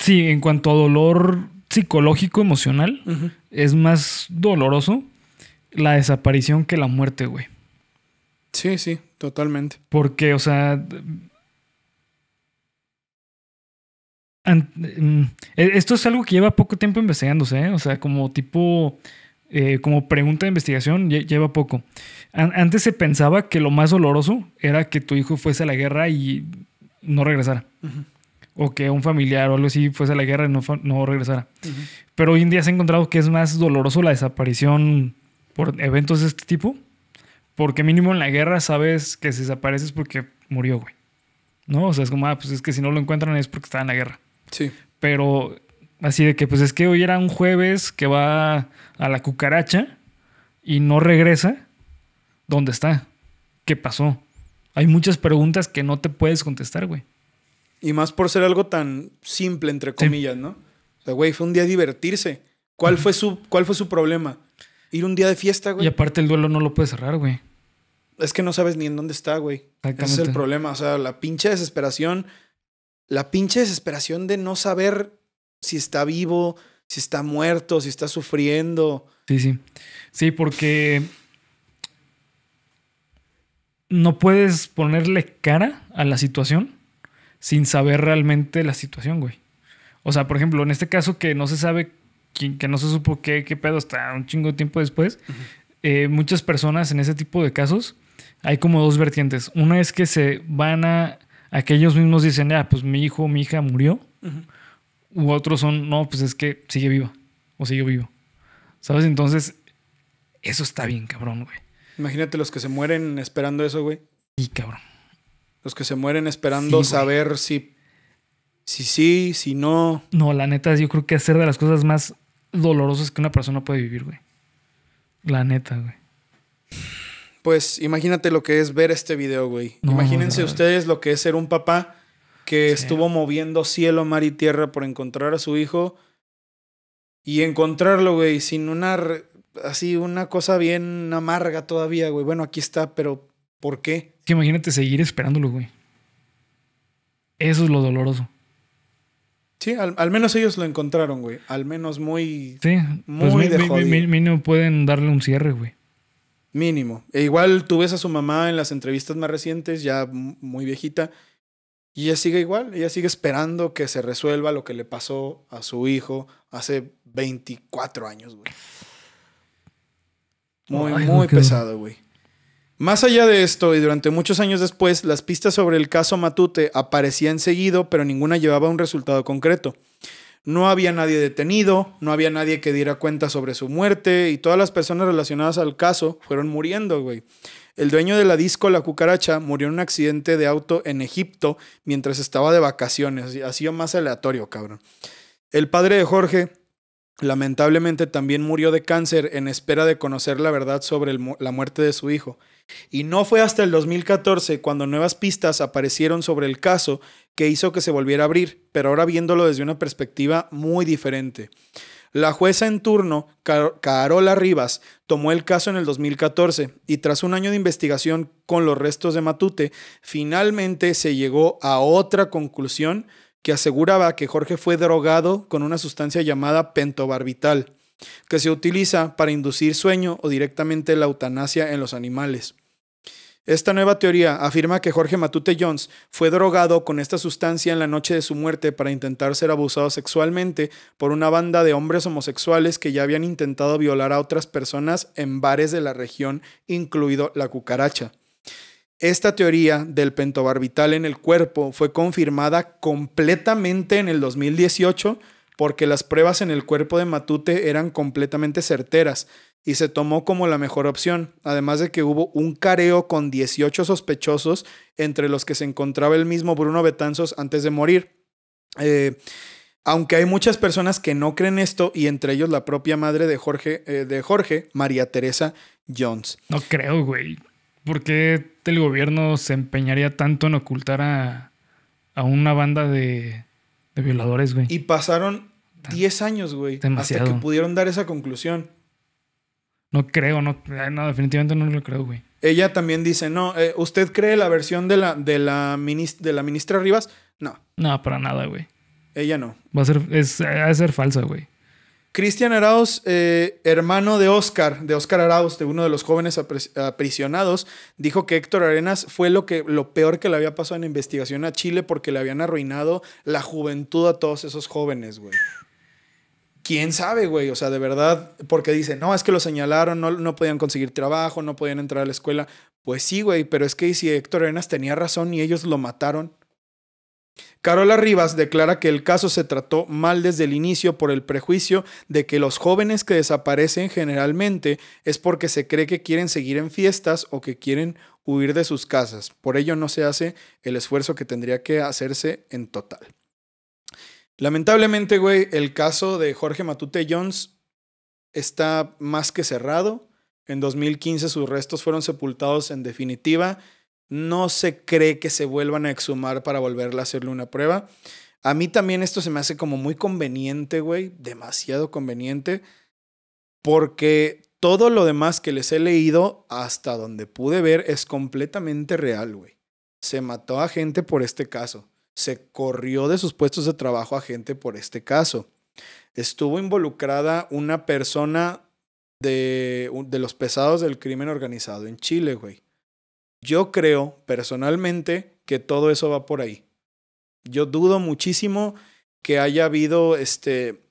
Sí, en cuanto a dolor psicológico, emocional, es más doloroso la desaparición que la muerte, güey. Sí, sí, totalmente. Porque, o sea... Mm, e-, esto es algo que lleva poco tiempo investigándose, ¿eh? o sea, como tipo, eh, como pregunta de investigación, lleva poco. antes se pensaba que lo más doloroso era que tu hijo fuese a la guerra y no regresara o que un familiar o algo así fuese a la guerra y no, no regresara. Pero hoy en día se ha encontrado que es más doloroso la desaparición por eventos de este tipo, porque mínimo en la guerra sabes que si desapareces porque murió, güey. ¿No? O sea, es como, ah, pues es que si no lo encuentran es porque estaba en la guerra. Sí. Pero así de que, pues es que hoy era un jueves que va a la cucaracha y no regresa. ¿Dónde está? ¿Qué pasó? Hay muchas preguntas que no te puedes contestar, güey. Y más por ser algo tan simple, entre comillas, ¿no? O sea, güey, fue un día divertirse. ¿Cuál, fue su, ¿Cuál fue su problema? Ir un día de fiesta, güey. Y aparte el duelo no lo puedes cerrar, güey. Es que no sabes ni en dónde está, güey. Ese es el problema. O sea, la pinche desesperación. La pinche desesperación de no saber si está vivo, si está muerto, si está sufriendo. Sí, sí. Sí, porque no puedes ponerle cara a la situación sin saber realmente la situación, güey. O sea, por ejemplo, en este caso que no se sabe, quién, que no se supo qué, qué pedo hasta un chingo de tiempo después, eh, muchas personas en ese tipo de casos hay como dos vertientes. Una es que se van a, Aquellos mismos dicen, ah, pues mi hijo o mi hija murió. U otros son, no, pues es que sigue viva o sigue vivo. ¿Sabes? Entonces, eso está bien, cabrón, güey. Imagínate los que se mueren esperando eso, güey. Y cabrón. Los que se mueren esperando saber si, si sí, si no. No, la neta, yo creo que ser de las cosas más dolorosas que una persona puede vivir, güey. La neta, güey. Pues imagínate lo que es ver este video, güey. Imagínense ustedes lo que es ser un papá que estuvo moviendo cielo, mar y tierra por encontrar a su hijo y encontrarlo, güey, sin una así una cosa bien amarga todavía, güey. Bueno, aquí está, pero ¿por qué? imagínate seguir esperándolo, güey. Eso es lo doloroso. Sí, al, menos ellos lo encontraron, güey. Al menos muy. Sí, pues muy pues, mínimo pueden darle un cierre, güey. Mínimo. E igual tú ves a su mamá en las entrevistas más recientes, ya muy viejita, y ella sigue igual. Ella sigue esperando que se resuelva lo que le pasó a su hijo hace 24 años, güey. Muy, muy pesado, güey. Más allá de esto, y durante muchos años después, las pistas sobre el caso Matute aparecían seguido, pero ninguna llevaba un resultado concreto. No había nadie detenido, no había nadie que diera cuenta sobre su muerte, y todas las personas relacionadas al caso fueron muriendo, güey. El dueño de la disco La Cucaracha murió en un accidente de auto en Egipto mientras estaba de vacaciones, así sido más aleatorio, cabrón. El padre de Jorge, lamentablemente, también murió de cáncer en espera de conocer la verdad sobre la muerte de su hijo. Y no fue hasta el 2014 cuando nuevas pistas aparecieron sobre el caso que hizo que se volviera a abrir, pero ahora viéndolo desde una perspectiva muy diferente. La jueza en turno, Carola Rivas, tomó el caso en el 2014 y tras un año de investigación con los restos de Matute, finalmente se llegó a otra conclusión que aseguraba que Jorge fue drogado con una sustancia llamada pentobarbital, que se utiliza para inducir sueño o directamente la eutanasia en los animales. Esta nueva teoría afirma que Jorge Matute Jones fue drogado con esta sustancia en la noche de su muerte para intentar ser abusado sexualmente por una banda de hombres homosexuales que ya habían intentado violar a otras personas en bares de la región, incluido la cucaracha. Esta teoría del pentobarbital en el cuerpo fue confirmada completamente en el 2018 porque las pruebas en el cuerpo de Matute eran completamente certeras, y se tomó como la mejor opción, además de que hubo un careo con 18 sospechosos, entre los que se encontraba el mismo Bruno Betanzos antes de morir. Eh, aunque hay muchas personas que no creen esto, y entre ellos la propia madre de Jorge, eh, de Jorge María Teresa Jones. No creo, güey. ¿Por qué el gobierno se empeñaría tanto en ocultar a, una banda de, de violadores, güey? Y pasaron 10 años, güey, hasta que pudieron dar esa conclusión. No creo, eh, no, definitivamente no lo creo, güey. Ella también dice, no, eh, ¿usted cree la versión de la, de la, ministra, de la ministra Rivas? No. No, para nada, güey. Ella no. Va a ser, va a ser falsa, güey. Cristian Arauz, eh, hermano de Oscar, de Oscar Arauz, de uno de los jóvenes aprisionados, dijo que Héctor Arenas fue lo, que, lo peor que le había pasado en investigación a Chile porque le habían arruinado la juventud a todos esos jóvenes, güey quién sabe, güey. O sea, de verdad, porque dicen, no, es que lo señalaron, no, no podían conseguir trabajo, no podían entrar a la escuela. Pues sí, güey, pero es que si Héctor Arenas tenía razón y ellos lo mataron. Carola Rivas declara que el caso se trató mal desde el inicio por el prejuicio de que los jóvenes que desaparecen generalmente es porque se cree que quieren seguir en fiestas o que quieren huir de sus casas. Por ello no se hace el esfuerzo que tendría que hacerse en total. Lamentablemente, güey, el caso de Jorge Matute Jones está más que cerrado. En 2015 sus restos fueron sepultados en definitiva. No se cree que se vuelvan a exhumar para volverle a hacerle una prueba. A mí también esto se me hace como muy conveniente, güey, demasiado conveniente, porque todo lo demás que les he leído hasta donde pude ver es completamente real, güey. Se mató a gente por este caso se corrió de sus puestos de trabajo a gente por este caso. Estuvo involucrada una persona de, de los pesados del crimen organizado en Chile, güey. Yo creo personalmente que todo eso va por ahí. Yo dudo muchísimo que haya habido este.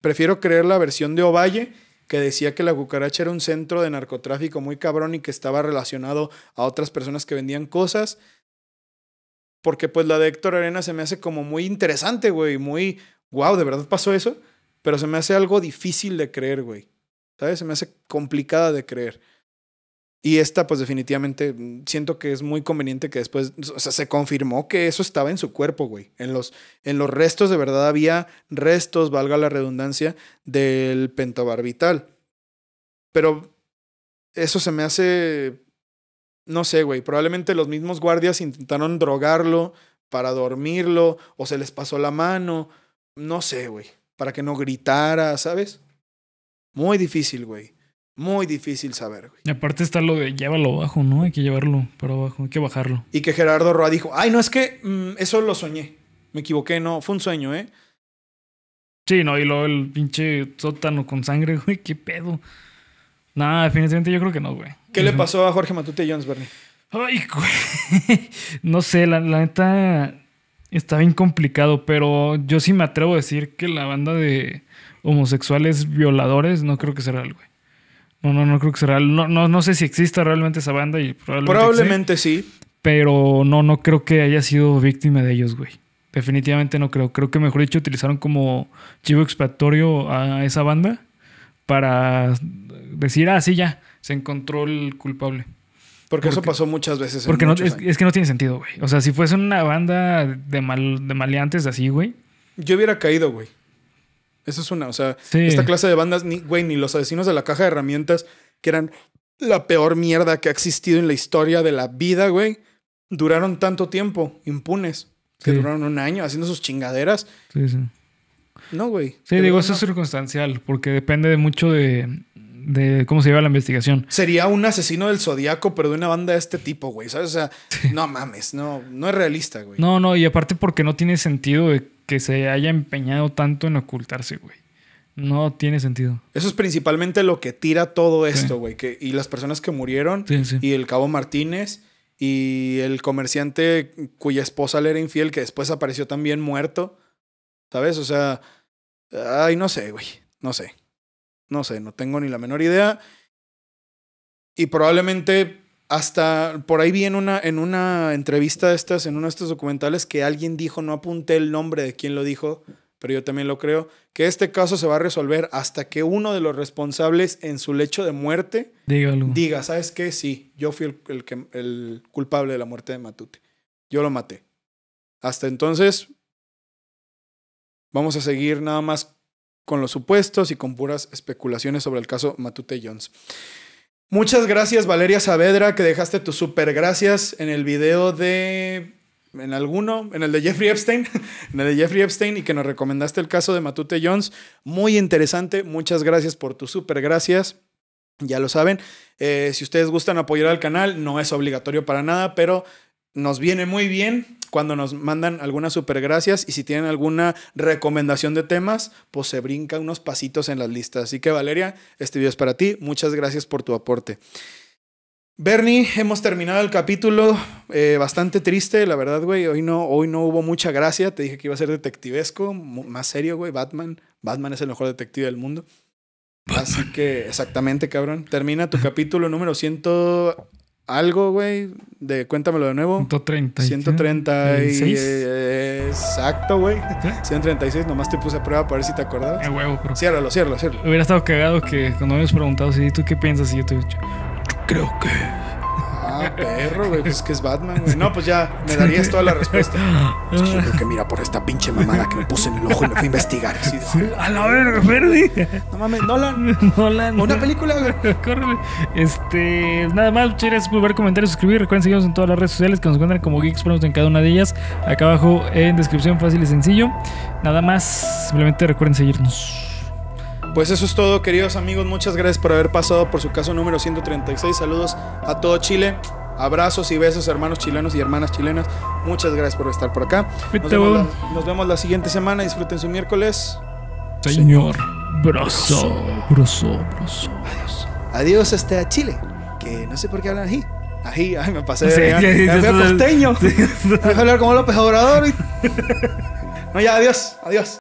Prefiero creer la versión de Ovalle, que decía que la cucaracha era un centro de narcotráfico muy cabrón y que estaba relacionado a otras personas que vendían cosas, porque pues la de Héctor Arena se me hace como muy interesante, güey, muy, wow, de verdad pasó eso, pero se me hace algo difícil de creer, güey. ¿Sabes? Se me hace complicada de creer. Y esta, pues definitivamente, mm, siento que es muy conveniente que después, o sea, se confirmó que eso estaba en su cuerpo, güey. En los, en los restos, de verdad, había restos, valga la redundancia, del pentobarbital. Pero eso se me hace no sé, güey, probablemente los mismos guardias intentaron drogarlo para dormirlo o se les pasó la mano, no sé, güey, para que no gritara, ¿sabes? Muy difícil, güey. Muy difícil saber, güey. Y aparte está lo de llévalo abajo, ¿no? Hay que llevarlo para abajo, hay que bajarlo. Y que Gerardo Roa dijo, ay, no, es que mm, eso lo soñé. Me equivoqué, no, fue un sueño, ¿eh? Sí, no, y luego el pinche sótano con sangre, güey, qué pedo. No, definitivamente yo creo que no, güey. ¿Qué le pasó a Jorge Matute y Jones, Bernie? Ay, güey. No sé, la, neta está bien complicado, pero yo sí me atrevo a decir que la banda de homosexuales violadores no creo que sea real, güey. No, no, no creo que sea real. No, no, no sé si exista realmente esa banda y probablemente. sí. sí. Pero no, no creo que haya sido víctima de ellos, güey. Definitivamente no creo. Creo que mejor dicho utilizaron como chivo expiatorio a esa banda para decir, ah, sí, ya, se encontró el culpable. Porque, eso pasó muchas veces. porque no, es, que no tiene sentido, güey. O sea, si fuese una banda de, mal, de maleantes así, güey. Yo hubiera caído, güey. Eso es una, o sea, esta clase de bandas, ni, güey, ni los asesinos de la caja de herramientas, que eran la peor mierda que ha existido en la historia de la vida, güey, duraron tanto tiempo impunes, que duraron un año haciendo sus chingaderas. Sí, sí. No, güey. Sí, digo, eso es circunstancial, porque depende de mucho de, cómo se lleva la investigación. Sería un asesino del zodiaco, pero de una banda de este tipo, güey. ¿Sabes? O sea, no mames, no, es realista, güey. No, no, y aparte porque no tiene sentido que se haya empeñado tanto en ocultarse, güey. No tiene sentido. Eso es principalmente lo que tira todo esto, güey. Y las personas que murieron, y el cabo Martínez, y el comerciante cuya esposa le era infiel, que después apareció también muerto. ¿Sabes? O sea, Ay, no sé, güey. No sé. No sé, no tengo ni la menor idea. Y probablemente hasta por ahí vi en una, en una entrevista de estas, en uno de estos documentales, que alguien dijo, no apunté el nombre de quien lo dijo, pero yo también lo creo, que este caso se va a resolver hasta que uno de los responsables en su lecho de muerte diga, ¿sabes qué? Sí, yo fui el culpable de la muerte de Matute. Yo lo maté. Hasta entonces, Vamos a seguir nada más con los supuestos y con puras especulaciones sobre el caso Matute Jones. Muchas gracias Valeria Saavedra que dejaste tus super gracias en el video de en alguno, en el de Jeffrey Epstein, en el de Jeffrey Epstein y que nos recomendaste el caso de Matute Jones, muy interesante, muchas gracias por tus super gracias. Ya lo saben, eh, si ustedes gustan apoyar al canal, no es obligatorio para nada, pero nos viene muy bien cuando nos mandan algunas super gracias y si tienen alguna recomendación de temas, pues se brinca unos pasitos en las listas. Así que Valeria, este video es para ti. Muchas gracias por tu aporte. Bernie, hemos terminado el capítulo eh, bastante triste, la verdad, güey. Hoy no, hoy no hubo mucha gracia. Te dije que iba a ser detectivesco, más serio, güey. Batman. Batman es el mejor detective del mundo. pasa Así que, exactamente, cabrón. Termina tu capítulo número ciento algo, güey, de cuéntamelo de nuevo. 130. 136. exacto, güey. 136, nomás te puse a prueba para ver si te acordabas. Eh, huevo, pero. Ciérralo, ciérralo, ciérralo. Hubiera estado cagado que cuando me preguntado si tú qué piensas y yo te he dicho, creo que. Ah, perro, güey. Pues que es Batman, No, pues ya me darías toda la respuesta. Es que yo creo que mira por esta pinche mamada que me puse en el ojo y me fui a investigar. a la verga, perdí. No mames, Nolan. Nolan. Una película, güey. Este, nada más, muchas gracias por ver, comentar, suscribir. Recuerden seguirnos en todas las redes sociales que nos encuentran como Geeks en cada una de ellas. Acá abajo en descripción, fácil y sencillo. Nada más, simplemente recuerden seguirnos. Pues eso es todo, queridos amigos. Muchas gracias por haber pasado por su caso número 136. Saludos a todo Chile. Abrazos y besos, hermanos chilenos y hermanas chilenas. Muchas gracias por estar por acá. Nos vemos la, siguiente semana. Disfruten su miércoles. Señor. Broso. Broso, broso. Adiós. Adiós este, a Chile. Que no sé por qué hablan ají. Ají, me pasé me costeño. a hablar como López Obrador. no, ya, adiós. Adiós.